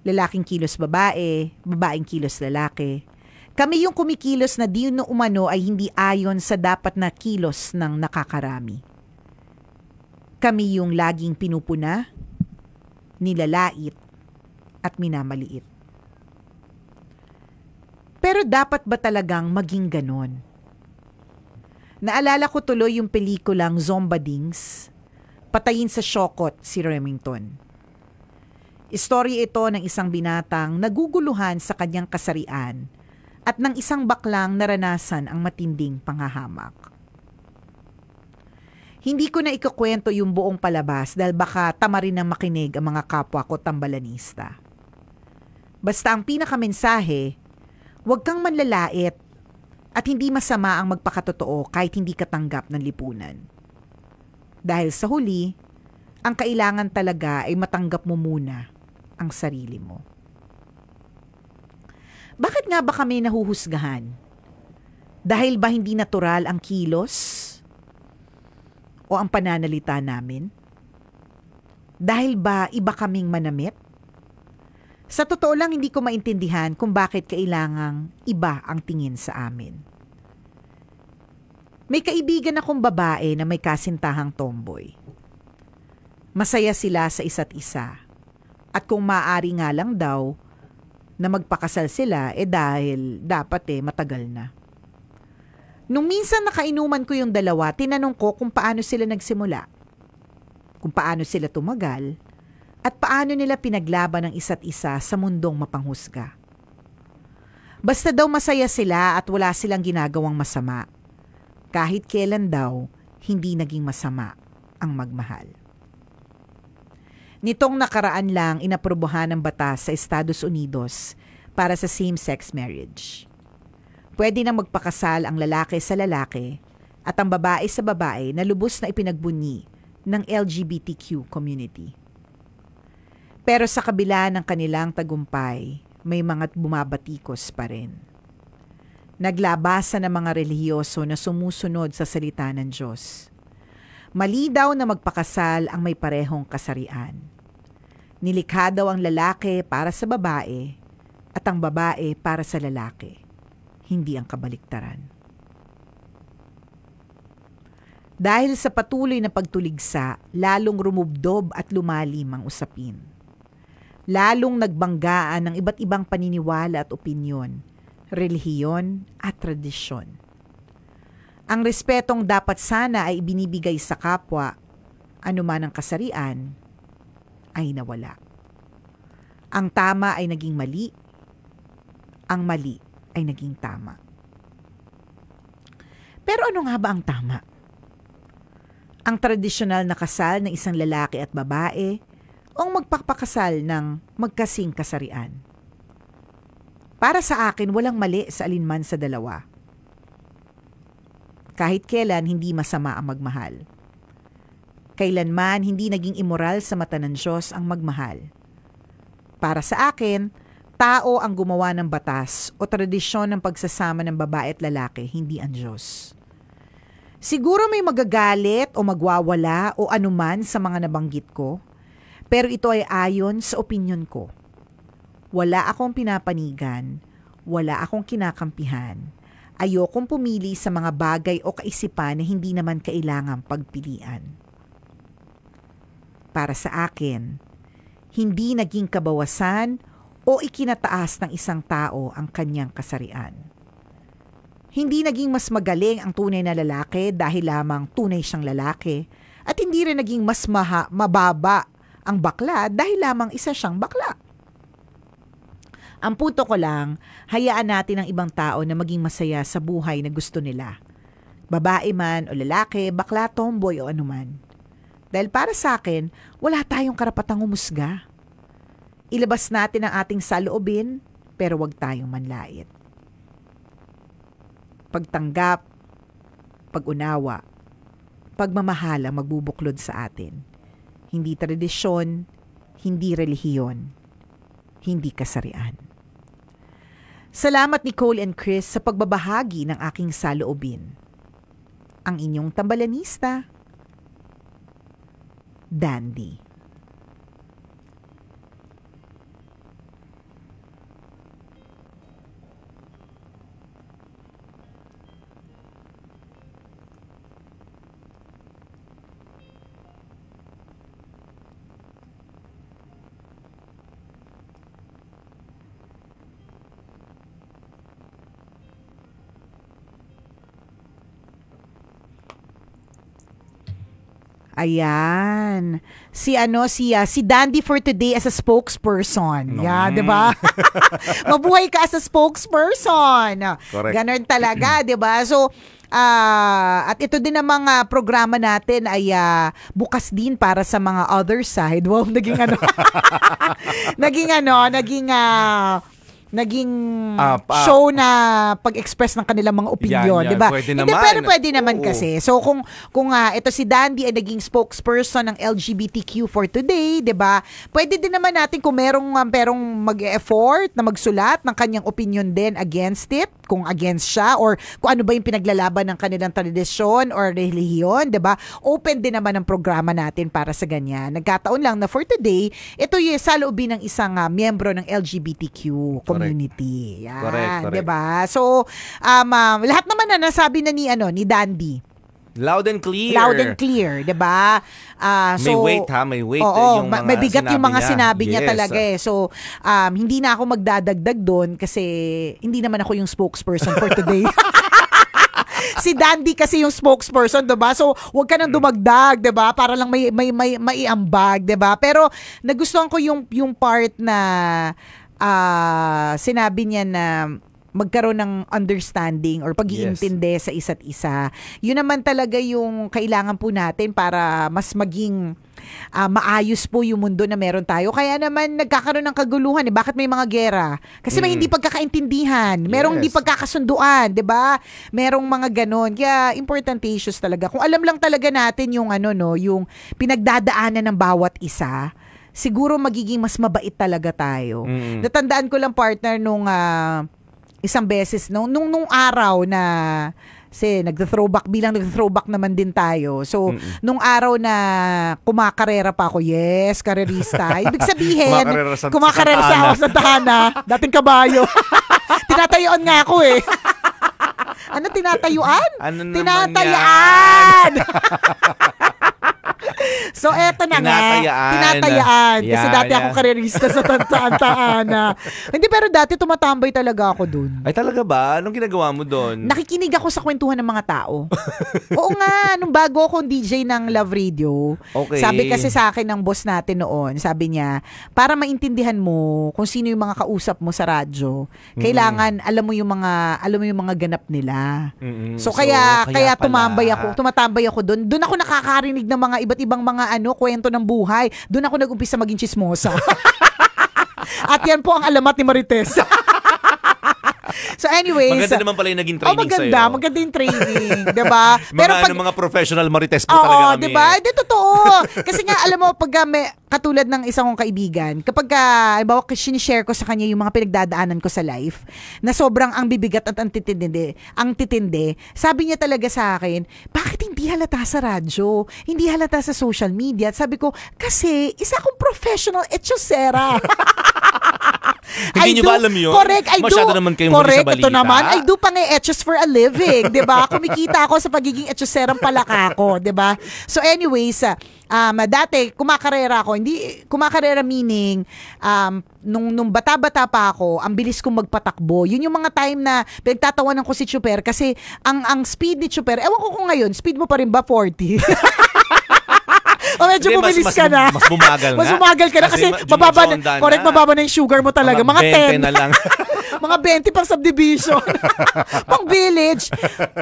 Lalaking kilos babae, babaeng kilos lalaki. Kami yung kumikilos na di no umano ay hindi ayon sa dapat na kilos ng nakakarami. Kami yung laging pinupuna, nilalait, at minamaliit. Pero dapat ba talagang maging ganon? Naalala ko tuloy yung pelikulang Zombadings, Patayin sa Shokot si Remington. Istorya ito ng isang binatang naguguluhan sa kanyang kasarian at ng isang baklang naranasan ang matinding panghahamak. Hindi ko na ikukwento yung buong palabas dahil baka tama rin ang makinig ang mga kapwa ko tambalanista. Basta ang pinakamensahe, huwag kang manlalait at hindi masama ang magpakatotoo kahit hindi katanggap ng lipunan. Dahil sa huli, ang kailangan talaga ay matanggap mo muna ang sarili mo. Bakit nga ba kami nahuhusgahan? Dahil ba hindi natural ang kilos? O ang pananalita namin? Dahil ba iba kaming manamit? Sa totoo lang hindi ko maintindihan kung bakit kailangang iba ang tingin sa amin. May kaibigan akong babae na may kasintahang tomboy. Masaya sila sa isa't isa. At kung maaari nga lang daw na magpakasal sila, eh dahil dapat eh matagal na. Nung minsan nakainuman ko yung dalawa, tinanong ko kung paano sila nagsimula, kung paano sila tumagal, at paano nila pinaglaban ang isa't isa sa mundong mapanghusga. Basta daw masaya sila at wala silang ginagawang masama kahit kailan daw hindi naging masama ang magmahal. Nitong nakaraan lang inaprobohan ng batas sa Estados Unidos para sa same-sex marriage. Pwede na magpakasal ang lalaki sa lalaki at ang babae sa babae na lubos na ipinagbunyi ng LGBTQ community. Pero sa kabila ng kanilang tagumpay, may mga bumabatikos pa rin naglabasa ng mga relihiyoso na sumusunod sa salita ng Diyos. Mali daw na magpakasal ang may parehong kasarian. Nilikha daw ang lalaki para sa babae at ang babae para sa lalaki, hindi ang kabaliktaran. Dahil sa patuloy na pagtuligsa, lalong rumubdob at lumalim ang usapin. Lalong nagbanggaan ng iba't ibang paniniwala at opinyon relihiyon at tradisyon. Ang respetong dapat sana ay ibinibigay sa kapwa, anuman ang kasarian, ay nawala. Ang tama ay naging mali, ang mali ay naging tama. Pero ano nga ba ang tama? Ang tradisyonal na kasal ng isang lalaki at babae o ang magpapakasal ng magkasing kasarian? Para sa akin, walang mali sa alinman sa dalawa. Kahit kailan, hindi masama ang magmahal. Kailanman, hindi naging immoral sa mata ng Diyos ang magmahal. Para sa akin, tao ang gumawa ng batas o tradisyon ng pagsasama ng babae at lalaki, hindi ang Diyos. Siguro may magagalit o magwawala o anuman sa mga nabanggit ko, pero ito ay ayon sa opinion ko. Wala akong pinapanigan, wala akong kinakampihan. Ayokong pumili sa mga bagay o kaisipan na hindi naman kailangang pagpilian. Para sa akin, hindi naging kabawasan o ikinataas ng isang tao ang kanyang kasarian. Hindi naging mas magaling ang tunay na lalaki dahil lamang tunay siyang lalaki at hindi rin naging mas maha, mababa ang bakla dahil lamang isa siyang bakla. Ang punto ko lang, hayaan natin ang ibang tao na maging masaya sa buhay na gusto nila. Babae man o lalaki, bakla, tomboy o anuman. Dahil para sa akin, wala tayong karapatang humusga. Ilabas natin ang ating saloobin, pero huwag tayong manlait. Pagtanggap, pag-unawa, pagmamahala magbubuklod sa atin. Hindi tradisyon, hindi relihiyon, hindi kasarian. Salamat Nicole and Chris sa pagbabahagi ng aking saloobin. Ang inyong tambalanista, Dandy. Ayan. Si ano si uh, si Dandy for today as a spokesperson. No. Yeah, 'di ba? Mabuhay ka as a spokesperson. Correct. Ganun talaga, 'di ba? So Uh, at ito din ang mga programa natin ay uh, bukas din para sa mga other side. Wow, naging ano. naging ano, naging uh, naging uh, pa, show na pag-express ng kanilang mga opinion, 'di ba? Hindi pero pwede naman Oo. kasi. So kung kung uh, ito si Dandy ay naging spokesperson ng LGBTQ for today, 'di ba? Pwede din naman natin kung merong um, merong mag-effort na magsulat ng kanyang opinion din against it kung against siya or kung ano ba yung pinaglalaban ng kanilang tradisyon or relihiyon, 'di ba? Open din naman ang programa natin para sa ganyan. Nagkataon lang na for today, ito yung saloobin ng isang uh, miyembro ng LGBTQ community. Correct. Yan, 'di ba? So um, um, lahat naman na nasabi na ni ano ni Dandy Loud and clear. Loud and clear, 'di ba? Uh, so may weight ha, may weight eh, oo, yung mga may bigat yung mga sinabi niya, niya yes. talaga eh. So um, hindi na ako magdadagdag doon kasi hindi naman ako yung spokesperson for today. si Dandy kasi yung spokesperson, 'di ba? So, wag ka nang hmm. dumagdag, 'di ba? Para lang may may may maiambag, 'di ba? Pero nagustuhan ko yung yung part na uh, sinabi niya na magkaroon ng understanding or pag-iintindi yes. sa isa't isa. Yun naman talaga yung kailangan po natin para mas maging uh, maayos po yung mundo na meron tayo. Kaya naman nagkakaroon ng kaguluhan eh. Bakit may mga gera? Kasi mm. may hindi mm. pagkakaintindihan, merong yes. hindi pagkakasunduan, 'di ba? Merong mga ganon. Kaya important issues talaga. Kung alam lang talaga natin yung ano no, yung pinagdadaanan ng bawat isa, siguro magiging mas mabait talaga tayo. Mm. Natandaan ko lang partner nung uh, isang beses no nung nung araw na kasi throwback bilang nagda-throwback naman din tayo. So, Mm-mm. nung araw na kumakarera pa ako, yes, karerista. Ibig sabihin, kumakarera sa, kumakarera sa, sa, dating kabayo. Tinatayuan nga ako eh. ano tinatayuan? Ano Tinatayaan! so, eto na nga. Tinatayaan. Tinatayaan. kasi dati yan. ako karerista sa tantaan-taan Hindi, pero dati tumatambay talaga ako dun. Ay, talaga ba? Anong ginagawa mo dun? Nakikinig ako sa kwentuhan ng mga tao. Oo nga, nung bago akong DJ ng Love Radio, okay. sabi kasi sa akin ng boss natin noon, sabi niya, para maintindihan mo kung sino yung mga kausap mo sa radyo, mm-hmm. kailangan alam mo yung mga alam mo yung mga ganap nila. Mm-hmm. So, so kaya kaya, kaya tumambay ako, tumatambay ako doon. Doon ako nakakarinig ng mga iba't iba't ibang mga ano, kwento ng buhay. Doon ako nag-umpisa maging chismosa. At yan po ang alamat ni Marites. so anyways. Maganda naman pala yung naging oh, training oh, maganda, sa'yo. Maganda yung training. diba? Pero mga, pag, ano, mga professional marites po oh, talaga kami. Diba? Hindi, totoo. Kasi nga, alam mo, pag ah, may, katulad ng isang kong kaibigan, kapag, uh, halimbawa, sinishare ko sa kanya yung mga pinagdadaanan ko sa life, na sobrang ang bibigat at ang titindi, ang titindi, sabi niya talaga sa akin, bakit hindi halata sa radyo? Hindi halata sa social media? At sabi ko, kasi isa akong professional etchosera. Hindi I nyo do, ba alam yun? Correct, I Masyado do. naman kayong correct, sa balita. ito naman. I do pang nga etches for a living, di ba? Kumikita ako sa pagiging etcheserang palaka ko, di ba? So anyways, um, dati kumakarera ako, hindi kumakarera meaning um, nung nung bata-bata pa ako, ang bilis kong magpatakbo. Yun yung mga time na pinagtatawanan ko si Chuper kasi ang ang speed ni Chuper, ewan ko kung ngayon, speed mo pa rin ba 40? o medyo Hindi, bumilis mas, ka na. Mas bumagal na. mas bumagal ka na kasi, kasi mababa na, correct, mababa na yung sugar mo talaga. Mga 10. na lang. mga 20 pang subdivision. pang village.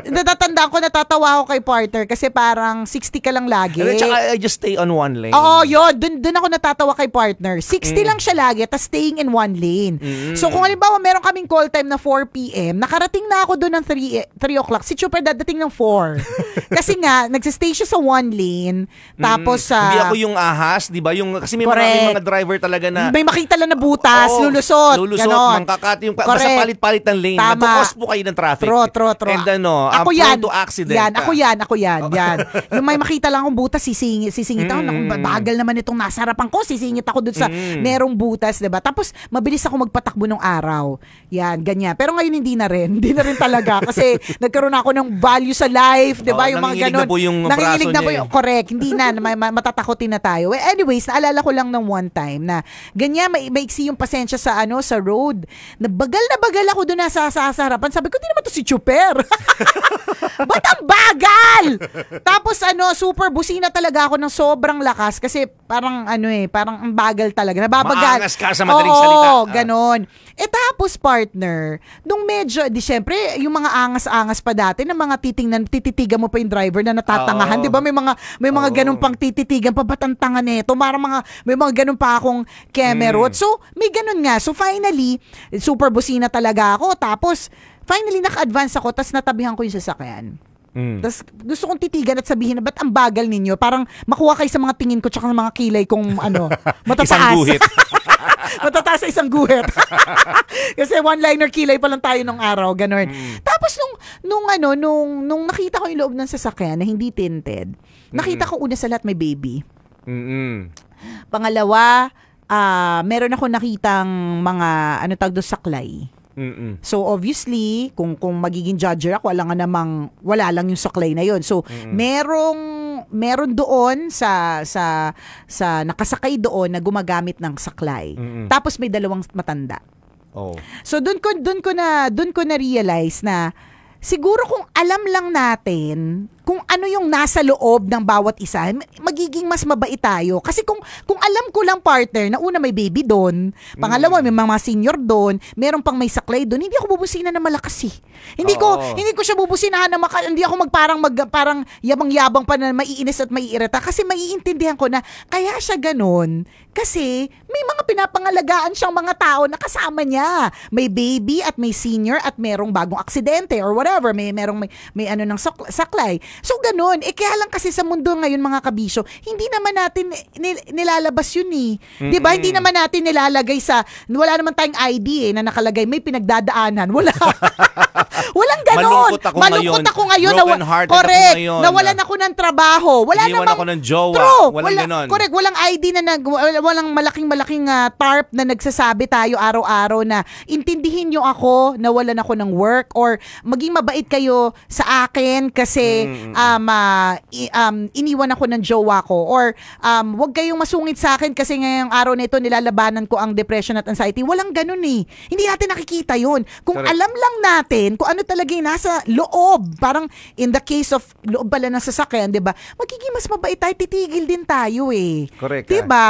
Natatandaan ko, natatawa ako kay Parter kasi parang 60 ka lang lagi. And then, tsaka, I uh, just stay on one lane. Oo, yun. Dun, dun ako natatawa kay partner. 60 mm. lang siya lagi, tapos staying in one lane. Mm. So kung halimbawa, meron kaming call time na 4 p.m., nakarating na ako dun ng 3, 3 eh, o'clock. Si Chuper dadating ng 4. kasi nga, nagsistay siya sa one lane, tapos Mm. Uh, Hindi ah, ako yung ahas, di ba? Yung, kasi may correct. maraming mga driver talaga na... May makita lang na butas, oh, lulusot. Lulusot, ganon. mangkakat. Yung, Correct. Basta palit-palit ng lane. Tama. po kayo ng traffic. True, true, true. And ano, ako yan. to accident. Yan, ako ah. yan, ako yan, okay. Oh. yan. Yung may makita lang akong butas, sisingit, sisingit ako. Mm. bagal naman itong nasa harapan ko, sisingit ako dun sa mm. merong butas, diba? Tapos, mabilis ako magpatakbo ng araw. Yan, ganyan. Pero ngayon hindi na rin. Hindi na rin talaga. Kasi nagkaroon ako ng value sa life, diba? Oh, yung mga ganun. Na po yung nanginginig na po yung, eh. correct. Hindi na, matatakotin na tayo. Well, Anyways, naalala ko lang ng one time na ganyan, may, maiksi yung pasensya sa ano, sa road. Nabaga Bagal na bagal ako doon nasa sa harapan. Sabi ko, hindi naman to si Chuper. Ba't ang bagal? Tapos ano, super busina talaga ako ng sobrang lakas kasi parang ano eh, parang ang bagal talaga. Nababagal. Maangas ka sa madaling Oo, salita. Oo, ah. ganon. Eh tapos partner, nung medyo, di syempre, yung mga angas-angas pa dati ng mga titingnan, tititigan mo pa yung driver na natatangahan. Oh. Di ba may mga, may mga oh. ganun pang tititigan pa, ba't ang tanga nito? Marang mga, may mga ganun pa akong kemerot. Mm. So, may ganun nga. So finally, super busina talaga ako. Tapos, finally, naka-advance ako, tapos natabihan ko yung sasakyan. Mm. Tapos gusto kong titigan at sabihin na, ba't ang bagal ninyo? Parang makuha kayo sa mga tingin ko tsaka sa mga kilay kong ano, matataas. isang guhit. matataas sa isang guhit. Kasi one-liner kilay pa lang tayo nung araw, ganun. Mm. Tapos nung, nung ano, nung, nung nakita ko yung loob ng sasakyan na hindi tinted, nakita mm ko una sa lahat may baby. Mm-hmm. Pangalawa, uh, meron ako nakitang mga, ano tawag doon, saklay Mm-mm. So obviously, kung kung magiging judger ako, wala nga namang wala lang yung saklay na yon. So Mm-mm. merong meron doon sa sa sa nakasakay doon na gumagamit ng saklay. Mm-mm. Tapos may dalawang matanda. Oh. So doon ko doon ko na doon ko na realize na siguro kung alam lang natin kung ano yung nasa loob ng bawat isa, magiging mas mabait tayo. Kasi kung kung alam ko lang partner na una may baby doon, pangalawa mm. may mga senior doon, meron pang may saklay doon, hindi ako bubusinan na malakas eh. Hindi ko hindi ko siya bubusinahan na maka, hindi ako magparang mag, parang yabang-yabang pa na maiinis at maiirita kasi maiintindihan ko na kaya siya ganun kasi may mga pinapangalagaan siyang mga tao na kasama niya. May baby at may senior at merong bagong aksidente or whatever, may merong may, may ano ng saklay. So, ganun. Eh, kaya lang kasi sa mundo ngayon, mga kabisyo, hindi naman natin nil- nilalabas yun eh. Mm-hmm. Di ba? Hindi naman natin nilalagay sa, wala naman tayong ID eh, na nakalagay, may pinagdadaanan. Wala. Walang ganun. Malungkot ako Malungkot ngayon. Ako ngayon broken hearted correct, ako ngayon. Nawalan ako ng trabaho. Wala Iniwan namang, ako ng jowa. True. Walang wala, ganun. Correct. Walang ID na nag, walang malaking-malaking uh, ah, tarp na nagsasabi tayo araw-araw na intindihin nyo ako, nawalan ako ng work or maging mabait kayo sa akin kasi mm um, uh, i- um, iniwan ako ng jowa ko or um, wag kayong masungit sa akin kasi ngayong araw nito nilalabanan ko ang depression at anxiety. Walang ganun eh. Hindi natin nakikita yon Kung Correct. alam lang natin kung ano talaga yung nasa loob, parang in the case of loob pala ng sasakyan, di ba? Magiging mas mabait tayo, titigil din tayo eh. Correct. Di ah. ba?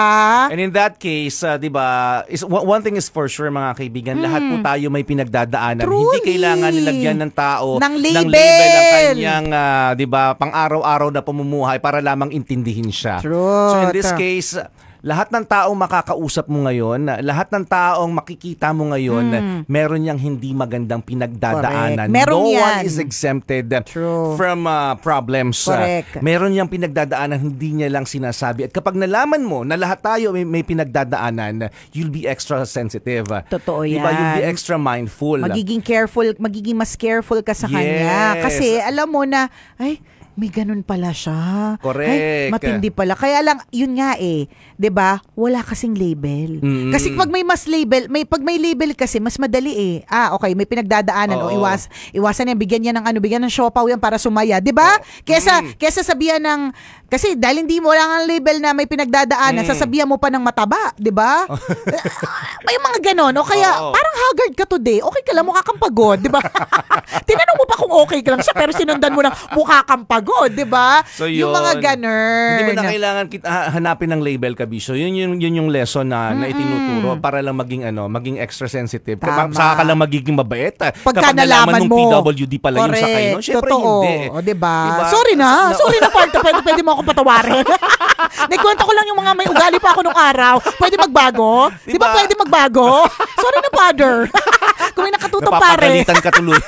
And in that case, uh, di ba, is, one thing is for sure mga kaibigan, mm. lahat po tayo may pinagdadaanan. Truly. Hindi kailangan nilagyan ng tao ng label, ng label ang kanyang, uh, di ba, pang araw-araw na pamumuhay para lamang intindihin siya. True. So in this case, lahat ng taong makakausap mo ngayon, lahat ng taong makikita mo ngayon, mm. meron niyang hindi magandang pinagdadaanan. Meron no yan. one is exempted True. from uh, problems. Correct. meron niyang pinagdadaanan, hindi niya lang sinasabi. At kapag nalaman mo na lahat tayo may, may pinagdadaanan, you'll be extra sensitive. Totoo yan. Diba? You'll be extra mindful. Magiging careful, magiging mas careful ka sa yes. kanya. Kasi alam mo na, ay, may ganun pala siya. Correct. Ay, matindi pala. Kaya lang, yun nga eh, 'di ba? Wala kasing label. Mm-hmm. Kasi pag may mas label, may pag may label kasi mas madali eh. Ah, okay, may pinagdadaanan Oo. o iwas iwasan yan bigyan niya ng ano, bigyan ng siopaw yan para sumaya, 'di ba? Kesa mm-hmm. kesa sabihan ng kasi dahil hindi mo wala ang label na may pinagdadaanan, mm-hmm. sasabihan mo pa ng mataba, 'di ba? may mga ganon. O kaya Oo. parang haggard ka today. Okay ka lang mukha kang pagod, 'di ba? Tinanong mo pa kung okay ka lang siya pero sinundan mo ng mukha kang pagod pagod, di ba? So yun, yung mga ganern. Hindi mo na kailangan kita, ah, hanapin ng label, Kabisyo. Yun, yun, yun yung lesson na, mm-hmm. na itinuturo para lang maging, ano, maging extra sensitive. Tama. Saka ka lang magiging mabait. Ah, Pagka Kapag nalaman, nalaman mo. PWD pala Correct. yung sakay. No? Siyempre Totoo. hindi. O, diba? diba? Sorry na. No. Sorry na, part. Pwede, pwede mo ako patawarin. Nagkwento ko lang yung mga may ugali pa ako nung araw. Pwede magbago? Diba? diba pwede magbago? Sorry na, father. Kung may nakatutong pare. Napapagalitan ka tuloy.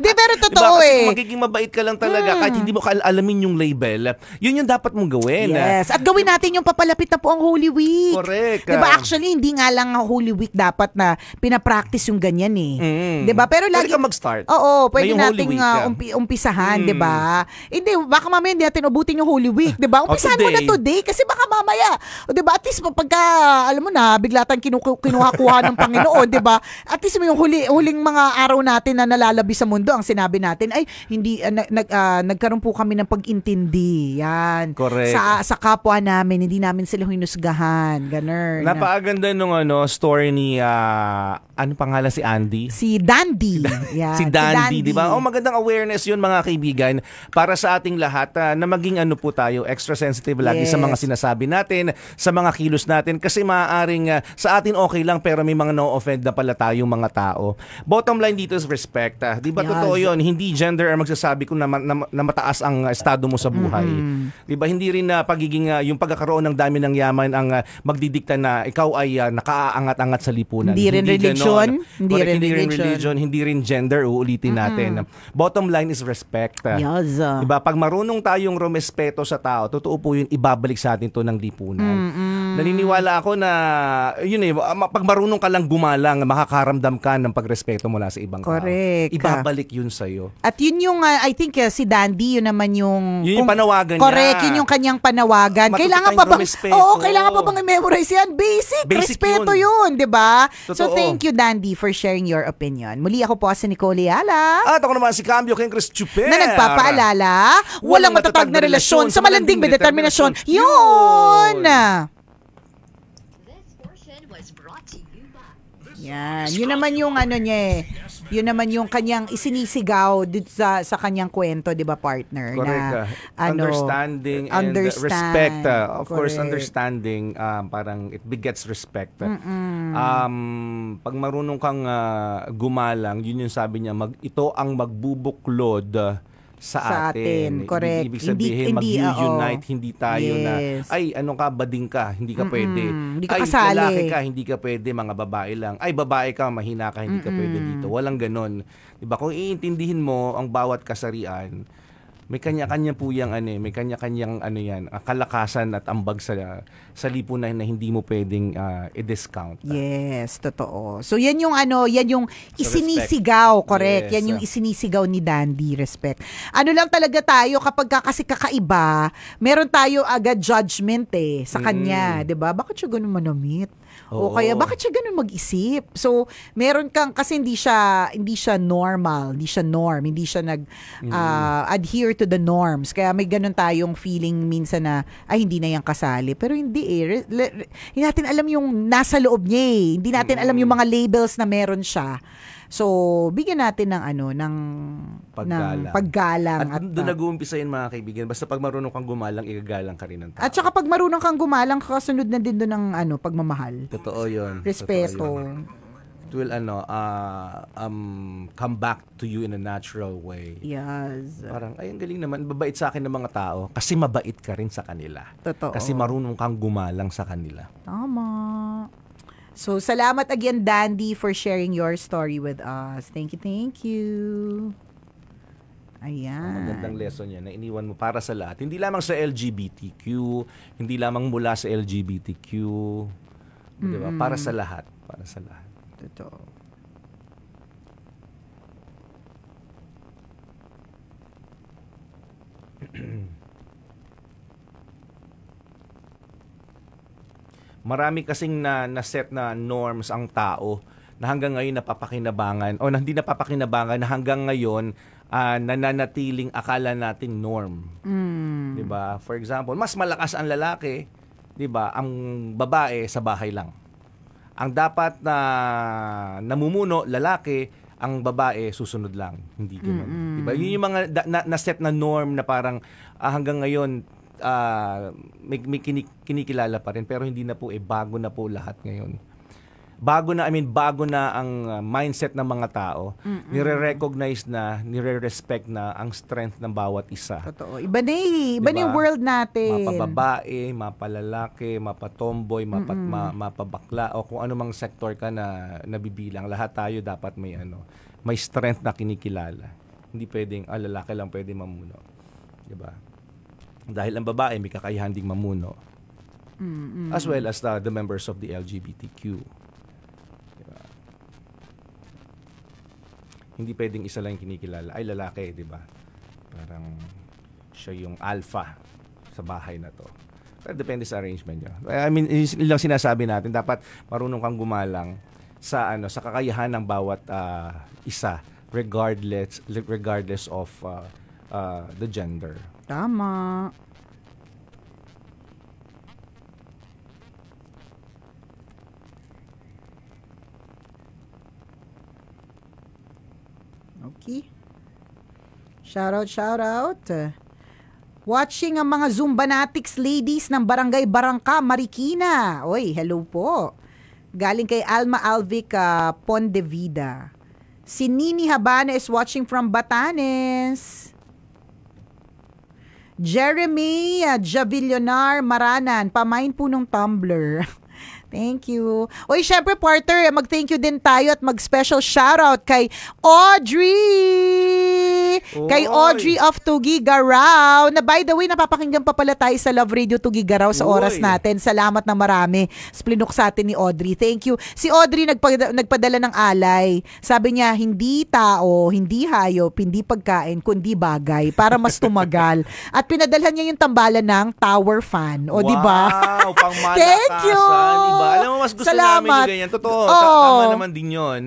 Di, pero diba? totoo diba, kasi eh. magiging mabait ka lang talaga hmm. kahit mm hindi mo alamin yung label, yun yung dapat mong gawin. Yes. At gawin natin yung papalapit na po ang Holy Week. Correct. Diba actually, hindi nga lang ang Holy Week dapat na pinapractice yung ganyan eh. Mm. Diba? Pero lagi... Pwede ka mag-start. Oo, pwede nating uh, umpi- umpisahan, mm. diba? Hindi, baka mamaya hindi natin ubutin yung Holy Week, diba? Oh, umpisahan oh, mo na today kasi baka mamaya, diba? At least pagka, alam mo na, bigla tayong kinu- ng Panginoon, diba? At least yung huli, huling mga araw natin na nalalabi sa mundo, ang sinabi natin ay hindi uh, nag, uh, nagkaroon nagkaroon po kami ng pag-intindi. Yan. Correct. Sa, sa kapwa namin, hindi namin sila hinusgahan. Ganun. Napakaganda nung ano, story ni uh, ano pangalan si Andy? Si Dandy. Yeah, si Dandy, si Dandy. di ba? Oh, magandang awareness 'yun mga kaibigan para sa ating lahat uh, na maging ano po tayo, extra sensitive lagi yes. sa mga sinasabi natin, sa mga kilos natin kasi maaaring uh, sa atin okay lang pero may mga no-offend na pala tayong mga tao. Bottom line dito is respect. Uh, di ba yes. totoo 'yun? Hindi gender ang magsasabi kung na, na, na mataas ang estado mo sa buhay. Mm-hmm. Di ba? Hindi rin na uh, pagiging uh, yung pagkakaroon ng dami ng yaman ang uh, magdidikta na ikaw ay uh, nakaaangat-angat sa lipunan. Hindi, Hindi rin religion religion, hindi correct, rin hindi religion. religion, hindi rin gender, uulitin mm-hmm. natin. Bottom line is respect. Yes. Diba? Pag marunong tayong rumespeto sa tao, totoo po yun, ibabalik sa atin to ng lipunan. Mm-hmm. Naniniwala ako na, yun eh, pag marunong ka lang gumalang, makakaramdam ka ng pagrespeto mula sa ibang Correct. tao. Ibabalik yun sa iyo. At yun yung, uh, I think, uh, si Dandy, yun naman yung... Yun yung panawagan niya. Correct, yun yung kanyang panawagan. Matuto kailangan pa bang... Respeto. Oo, kailangan pa bang memorize yan? Basic, Basic respeto yun, yun di ba? So thank you, Dandy, for sharing your opinion. Muli ako po si Nicole Yala. At ako naman si Cambio King Chris Chuper. Na nagpapaalala, walang, walang matatag, na relasyon sa malanding may determinasyon. Yun! yun. Yan. Yun naman yung ano niya eh. Yun naman yung kanyang isinisigaw sa, sa kanyang kwento, di ba partner? Correct. Na, ah. ano, understanding and understand. respect. Uh, of Correct. course, understanding, uh, parang it begets respect. Um, pag marunong kang uh, gumalang, yun yung sabi niya, mag, ito ang magbubuklod uh, sa, sa atin. atin. Correct. Ibig, sabihin, hindi, mag-unite, oh. hindi tayo yes. na, ay, ano ka, bading ka, hindi ka Mm-mm. pwede. Hindi ka ay, kasali. lalaki ka, hindi ka pwede, mga babae lang. Ay, babae ka, mahina ka, hindi Mm-mm. ka pwede dito. Walang ganon. Diba? Kung iintindihin mo ang bawat kasarian, may kanya-kanya po yung ano, eh, may kanya-kanyang ano yan, ah, kalakasan at ambag sa, sa lipunan na hindi mo pwedeng uh, i-discount. Yes, totoo. So yan yung ano, yan yung isinisigaw, so correct? Yes, yan yung ah. isinisigaw ni Dandy, respect. Ano lang talaga tayo kapag kasi kakaiba, meron tayo agad judgment eh sa kanya, mm. 'di ba? Bakit siya ganun manamit? Oo. O kaya bakit siya ganun mag-isip? So, meron kang kasi hindi siya hindi siya normal, hindi siya norm, hindi siya nag mm. uh, adhere to the norms. Kaya may ganun tayong feeling minsan na ay hindi na yan kasali. Pero hindi eh. Hindi natin alam yung nasa loob niya eh. Hindi natin mm. alam yung mga labels na meron siya. So, bigyan natin ng ano, ng paggalang. Ng paggalang at, at doon ah, nag-uumpisa yun mga kaibigan. Basta pag marunong kang gumalang, igagalang ka rin ng tao. At saka pag marunong kang gumalang, kakasunod na din doon ng ano, pagmamahal. Totoo yun. Respeto. Totoo it will ano uh, um come back to you in a natural way. Yes. Parang ay ang galing naman babait sa akin ng mga tao kasi mabait ka rin sa kanila. Totoo. Kasi marunong kang gumalang sa kanila. Tama. So, salamat again, Dandy, for sharing your story with us. Thank you, thank you. Ayan. Magandang lesson yan na iniwan mo para sa lahat. Hindi lamang sa LGBTQ, hindi lamang mula sa LGBTQ. Mm-hmm. Di ba? Para sa lahat. Para sa lahat. Totoo. mm Marami kasing na, na set na norms ang tao na hanggang ngayon napapakinabangan o na hindi napapakinabangan na hanggang ngayon uh, nananatiling akala natin norm. Mm. 'Di ba? For example, mas malakas ang lalaki, 'di ba? Ang babae sa bahay lang. Ang dapat na namumuno lalaki, ang babae susunod lang. Hindi ganoon. Mm-hmm. 'Di ba? Yun yung mga na, na set na norm na parang ah, hanggang ngayon uh, may, may kinikilala pa rin pero hindi na po eh bago na po lahat ngayon. Bago na I mean bago na ang ah, mindset ng mga tao. Mm-mm. Nire-recognize na, nire-respect na ang strength ng bawat isa. Totoo. Iba na eh. Iba diba? na yung world natin. Mapababae, mapalalaki, mapatomboy, mapat, Mm-mm. ma, mapabakla o kung anumang sector ka na nabibilang. Lahat tayo dapat may ano, may strength na kinikilala. Hindi pwedeng ah, lalaki lang pwede mamuno. 'Di ba? Dahil ang babae may kakayahan ding mamuno. Mm-hmm. As well as the, the members of the LGBTQ. Diba? Hindi pwedeng isa lang kinikilala. Ay, lalaki, di ba? Parang siya yung alpha sa bahay na to. Pero depende sa arrangement niya. I mean, ilang sinasabi natin, dapat marunong kang gumalang sa ano sa kakayahan ng bawat uh, isa regardless regardless of uh, uh, the gender. Tama. Okay. Shout out, shout out. Watching ang mga Zumbanatics ladies ng Barangay Barangka, Marikina. Oy, hello po. Galing kay Alma Alvic uh, Pondevida. Si Nini Habana is watching from Batanes. Jeremy uh, Javillonar Maranan, pamain po ng Tumblr. Thank you. Uy, syempre, Porter, mag-thank you din tayo at mag-special shoutout kay Audrey! Oy. Kay Audrey of Tugi Garaw. Na by the way, napapakinggan pa pala tayo sa Love Radio Tugi Garaw sa oras Oy. natin. Salamat na marami. Splinok sa atin ni Audrey. Thank you. Si Audrey nagpa- nagpadala ng alay. Sabi niya, hindi tao, hindi hayop, hindi pagkain, kundi bagay para mas tumagal. at pinadalhan niya yung tambalan ng tower fan. O, wow, di ba? Thank you! ba? Alam mo, mas gusto Salamat. namin yung ganyan. Totoo, oh. tama naman din yon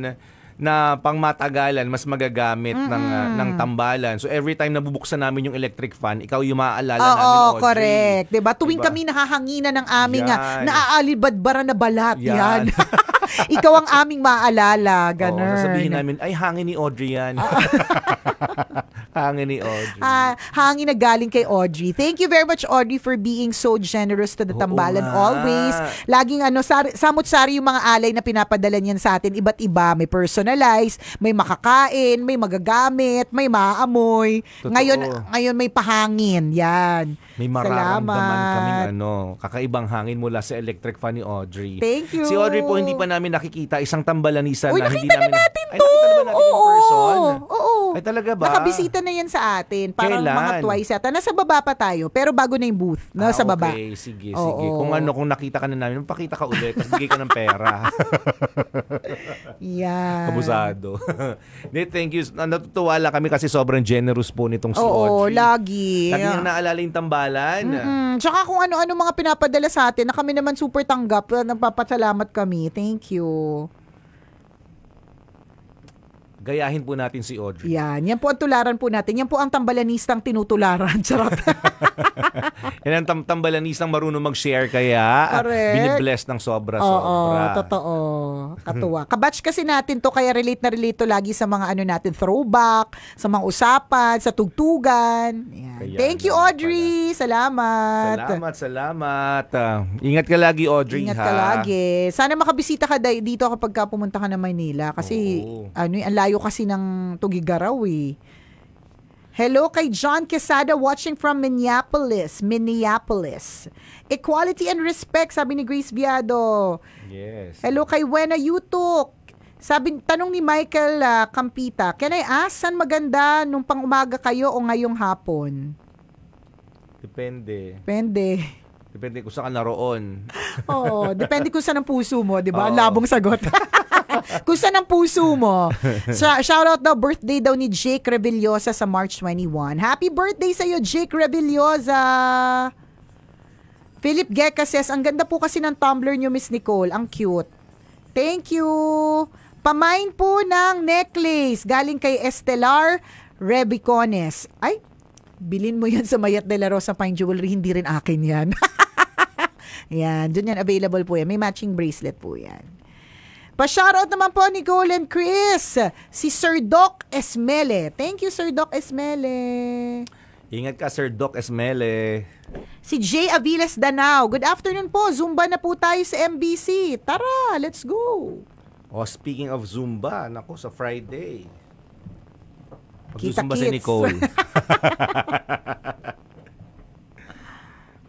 na pangmatagalan mas magagamit mm-hmm. ng uh, ng tambalan. So every time nabubuksan namin yung electric fan, ikaw yung maaalala namin. Oo, correct. 'Di ba? Diba? Tuwing diba? kami nahahanginan ng aming uh, naaalibadbara na balat, yan. yan. ikaw ang aming maaalala, ganun. Oo, sasabihin namin, ay hangin ni Audrey yan. hangin ni Audrey. Ah, hangin na galing kay Audrey. Thank you very much Audrey for being so generous to the Oo Tambalan nga. always. Laging ano, sari, samot-sari yung mga alay na pinapadala niyan sa atin. Iba't iba. May personalized, may makakain, may magagamit, may maamoy. Totoo. Ngayon, ngayon may pahangin. Yan. May mararamdaman Salamat. kaming ano, kakaibang hangin mula sa electric fan ni Audrey. Thank you. Si Audrey po hindi pa namin nakikita. Isang tambalanisa Uy, na hindi nakita na namin... natin Ay, nakita na ba natin Oo. in person? Oo. Ay, talaga ba? Nakabisita na yan sa atin. Parang Kailan? mga twice yata. Nasa baba pa tayo, pero bago na yung booth. Nasa ah, okay. baba. Okay, sige, Oo. sige. Kung ano, kung nakita ka na namin, pakita ka ulit, tapos bigay ka ng pera. yan. Abusado. thank you. Natutuwa lang kami kasi sobrang generous po nitong si Oo, Audrey. lagi. Lagi niyang naalala yung tambalan. Mm-hmm. Tsaka kung ano-ano mga pinapadala sa atin na kami naman super tanggap, nagpapasalamat kami. Thank you gayahin po natin si Audrey. Yan. Yan po ang tularan po natin. Yan po ang tambalanistang tinutularan. Charot. Yan ang tam- tambalanistang marunong mag-share kaya Correct. binibless ng sobra-sobra. Oo, totoo. Katuwa. Kabatch kasi natin to kaya relate na relate to lagi sa mga ano natin, throwback, sa mga usapan, sa tugtugan. Yan. Thank you, naman Audrey. Salamat. Salamat, salamat. Ah, ingat ka lagi, Audrey. Ingat ha? ka lagi. Sana makabisita ka dito kapag ka pumunta ka na Manila kasi Oo. ano, yun, ang layo layo kasi ng Tugigaraw eh. Hello kay John Quesada watching from Minneapolis, Minneapolis. Equality and respect, sabi ni Grace Viado. Yes. Hello kay Wena Yutok. Sabi, tanong ni Michael uh, Campita, can I ask, san maganda nung pang umaga kayo o ngayong hapon? Depende. Depende. Depende kung saan ka naroon. Oo, depende kung saan ang puso mo, di ba? Labong sagot. Kung saan ang puso mo. Shout out daw, birthday daw ni Jake Revillosa sa March 21. Happy birthday sa'yo, Jake Revillosa! Philip Geka says, ang ganda po kasi ng Tumblr niyo, Miss Nicole. Ang cute. Thank you! Pamain po ng necklace galing kay Estelar Rebicones. Ay, bilin mo yan sa Mayat de la Rosa Fine Jewelry. Hindi rin akin yan. Yan, dun yan available po yan. May matching bracelet po yan. Pa-shoutout naman po ni Golden Chris, si Sir Doc Esmele. Thank you, Sir Doc Esmele. Ingat ka, Sir Doc Esmele. Si Jay Aviles Danao. Good afternoon po. Zumba na po tayo sa MBC. Tara, let's go. Oh, speaking of Zumba, nako sa Friday. Pag-Zumba si Nicole.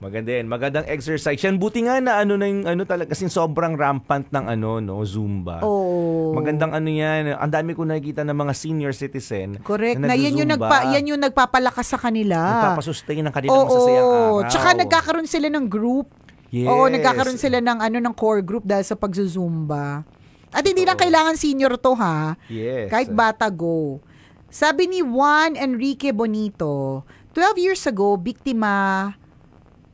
Maganda yan. Magandang exercise yan. Buti nga na ano na yung ano talaga kasi sobrang rampant ng ano no Zumba. Oh. Magandang ano yan. Ang dami ko nakikita ng mga senior citizen. Correct. Na, na yan yung nagpa yan yung nagpapalakas sa kanila. Nagpapasustain ng kanilang oh, masasayang araw. Tsaka nagkakaroon sila ng group. Yes. Oo, nagkakaroon sila ng ano ng core group dahil sa pagzuzumba. At hindi oh. lang kailangan senior to ha. Yes. Kahit bata go. Sabi ni Juan Enrique Bonito, 12 years ago, biktima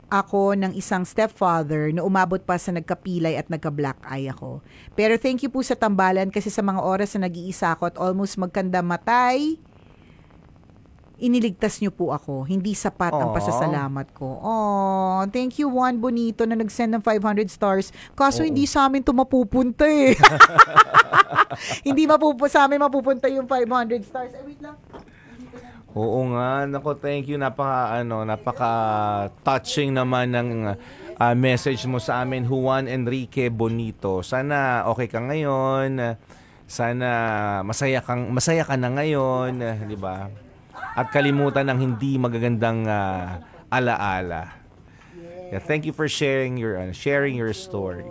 ako ng isang stepfather na umabot pa sa nagkapilay at nagka-black eye ako. Pero thank you po sa tambalan kasi sa mga oras na nag-iisa ako at almost magkanda matay, iniligtas niyo po ako. Hindi sapat Aww. ang pasasalamat ko. Oh, thank you Juan Bonito na nag-send ng 500 stars. Kaso Oo. hindi sa amin to mapupunta eh. hindi mapupunta sa amin mapupunta yung 500 stars. Eh, wait lang. Oo nga, nako thank you napaka ano, napaka touching naman ng uh, message mo sa amin Juan Enrique Bonito. Sana okay ka ngayon. Sana masaya kang masaya ka na ngayon, 'di ba? At kalimutan ng hindi magagandang uh, alaala. Yeah, thank you for sharing your uh, sharing your story.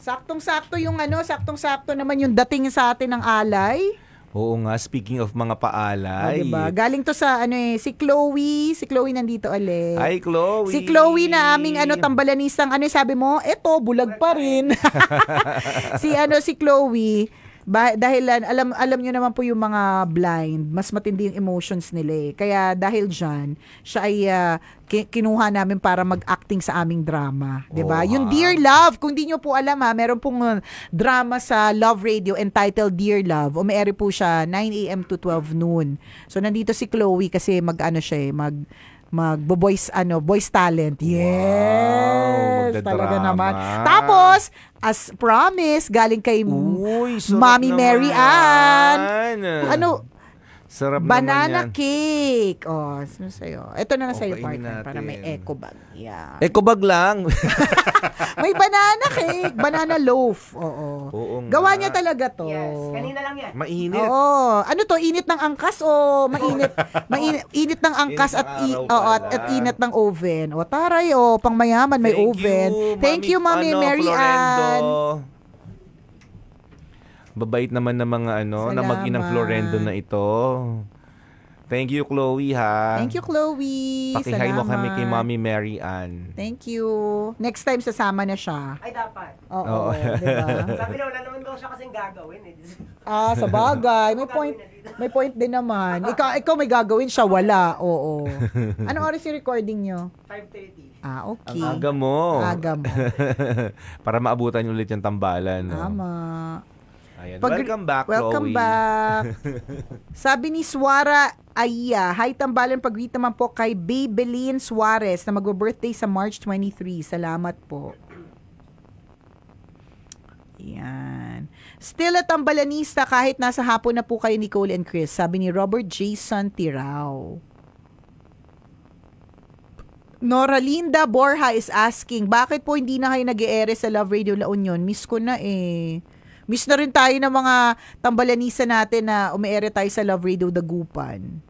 Saktong-sakto yung ano, saktong-sakto naman yung dating sa atin ng alay. Oo nga, speaking of mga paalay. O, oh, diba? Galing to sa ano eh, si Chloe, si Chloe nandito ali. Hi Chloe. Si Chloe na aming ano tambalanisang ano sabi mo, eto bulag pa rin. si ano si Chloe, ba- dahil alam alam niyo naman po yung mga blind, mas matindi yung emotions nila eh. Kaya dahil diyan, siya ay uh, kinuha namin para mag-acting sa aming drama, 'di ba? Oh, yung ah. Dear Love, kung di niyo po alam ha, ah, meron pong drama sa Love Radio entitled Dear Love. Umiere po siya 9 a.m. to 12 noon. So nandito si Chloe kasi mag-ano siya eh, mag magbo-voice ano, voice talent. Yes. Wow, talaga naman. Tapos as promise galing kay Uy, Mommy Mary Ann. Ano Sarap Banana naman yan. cake. Oh, ano sa'yo? Ito na na oh, sa'yo, Okayin partner, natin. para may eco bag. Yeah. Eco bag lang. may banana cake. Banana loaf. Oo. Oo nga. Gawa niya talaga to. Yes, kanina lang yan. Mainit. Oo. Ano to, init ng angkas o mainit? mainit init ng angkas Init at, i- araw oo, at, at init ng oven. O taray, o oh, pang mayaman may Thank oven. you, Thank you, Mami ano, Mary Florendo. Ann. Babait naman ng mga ano, Salamat. na mag-inang Florendo na ito. Thank you, Chloe, ha? Thank you, Chloe. Pakihay Salamat. mo kami kay Mommy Mary Ann. Thank you. Next time, sasama na siya. Ay, dapat. Oo, Oo. diba? Sabi na wala naman daw siya kasing gagawin. Eh. Ah, sa bagay. May point, may point din naman. Ikaw, ikaw may gagawin siya, wala. Oo. Anong oras yung recording nyo? 5.30. Ah, Ang okay. aga mo. Aga mo. Para maabutan ulit yung tambalan. No? Tama. Ayan. Pag, welcome back, Welcome Chloe. back. Sabi ni Suara Aya, hi tambalan pagwit naman po kay Babeline Suarez na magbo-birthday sa March 23. Salamat po. Yan. Still a tambalanista kahit nasa hapon na po kayo Nicole and Chris. Sabi ni Robert Jason Tirao. Noralinda Borja is asking, bakit po hindi na kayo nag ere sa Love Radio La Union? Miss ko na eh. Miss na rin tayo ng mga tambalanisa natin na umiere tayo sa Love Radio Dagupan.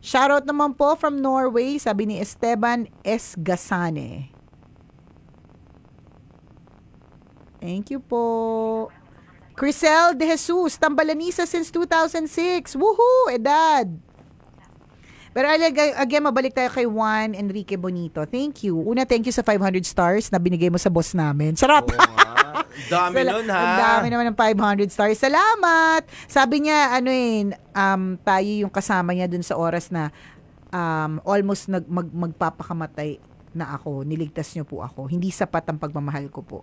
Shoutout naman po from Norway, sabi ni Esteban S. Gasane. Thank you po. Crisel De Jesus, Tambalanisa since 2006. Woohoo, edad! Pero again, mabalik tayo kay Juan Enrique Bonito. Thank you. Una, thank you sa 500 stars na binigay mo sa boss namin. Sarap! Oo, dami Sal- nun ha. Ang dami naman ng 500 stars. Salamat! Sabi niya, ano eh, um, tayo yung kasama niya dun sa oras na um, almost nag, mag, magpapakamatay na ako, niligtas niyo po ako. Hindi sapat ang pagmamahal ko po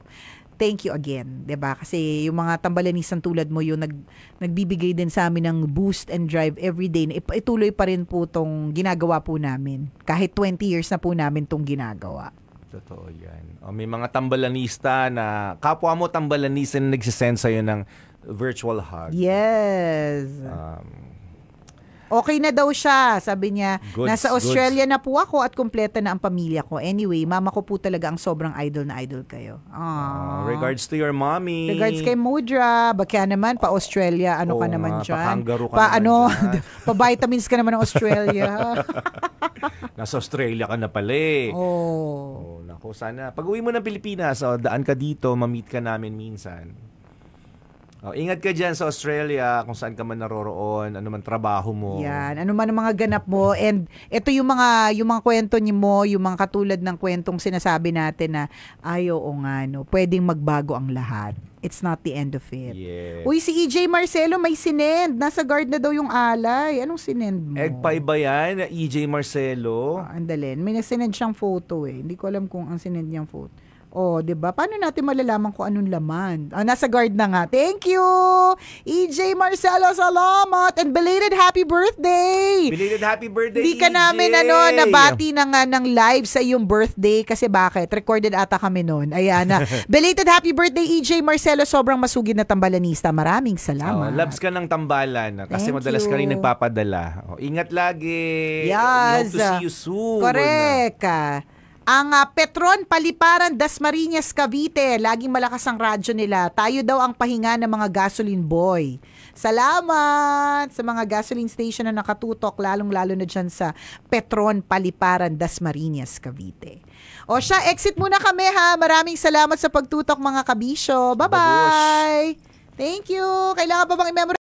thank you again, 'di ba? Kasi yung mga tambalanisan tulad mo yung nag nagbibigay din sa amin ng boost and drive every day. Na ituloy pa rin po tong ginagawa po namin. Kahit 20 years na po namin tong ginagawa. Totoo 'yan. O, may mga tambalanista na kapwa mo tambalanisan na nagsisend sa'yo ng virtual hug. Yes. Um, Okay na daw siya, sabi niya. Goods, Nasa Australia goods. na po ako at kumpleto na ang pamilya ko. Anyway, mama ko po talaga ang sobrang idol na idol kayo. Ah, Aww. Uh, regards to your mommy. Regards kay Mudra. Baka naman, pa-Australia, ano oh, ka naman nga, dyan? ka pa, naman ano, pa-vitamins ka naman ng Australia. Nasa Australia ka na pala eh. Oh. oh nako, sana. Pag uwi mo ng Pilipinas, oh, daan ka dito, ma-meet ka namin minsan. Oh, ingat ka dyan sa Australia kung saan ka man naroroon, ano man trabaho mo. Yan, ano man ang mga ganap mo and ito yung mga yung mga kwento niyo mo, yung mga katulad ng kwentong sinasabi natin na ay o nga no, pwedeng magbago ang lahat. It's not the end of it. Yes. Uy, si EJ Marcelo may sinend. Nasa guard na daw yung alay. Anong sinend mo? Egg pie ba yan? EJ Marcelo? Ah, andalin. May nasinend siyang photo eh. Hindi ko alam kung ang sinend niyang photo. Oh, 'di ba? Paano natin malalaman kung anong laman? Ah, nasa guard na nga. Thank you. EJ Marcelo salamat and belated happy birthday. Belated happy birthday. Di ka EJ. namin e ano nabati na nga ng live sa yung birthday kasi bakit? Recorded ata kami noon. Ayan na. belated happy birthday EJ Marcelo. Sobrang masugid na tambalanista. Maraming salamat. Oh, loves ka ng tambalan ah, kasi Thank madalas you. ka rin nagpapadala. Oh, ingat lagi. Yes. Hope to see you soon. Correct. Ang uh, Petron Paliparan Dasmariñas Cavite, laging malakas ang radyo nila. Tayo daw ang pahinga ng mga gasoline boy. Salamat sa mga gasoline station na nakatutok, lalong-lalo na dyan sa Petron Paliparan Dasmariñas Cavite. O siya, exit muna kami ha. Maraming salamat sa pagtutok mga kabisyo. Bye-bye. Thank you. Kailangan pa bang i-memorize?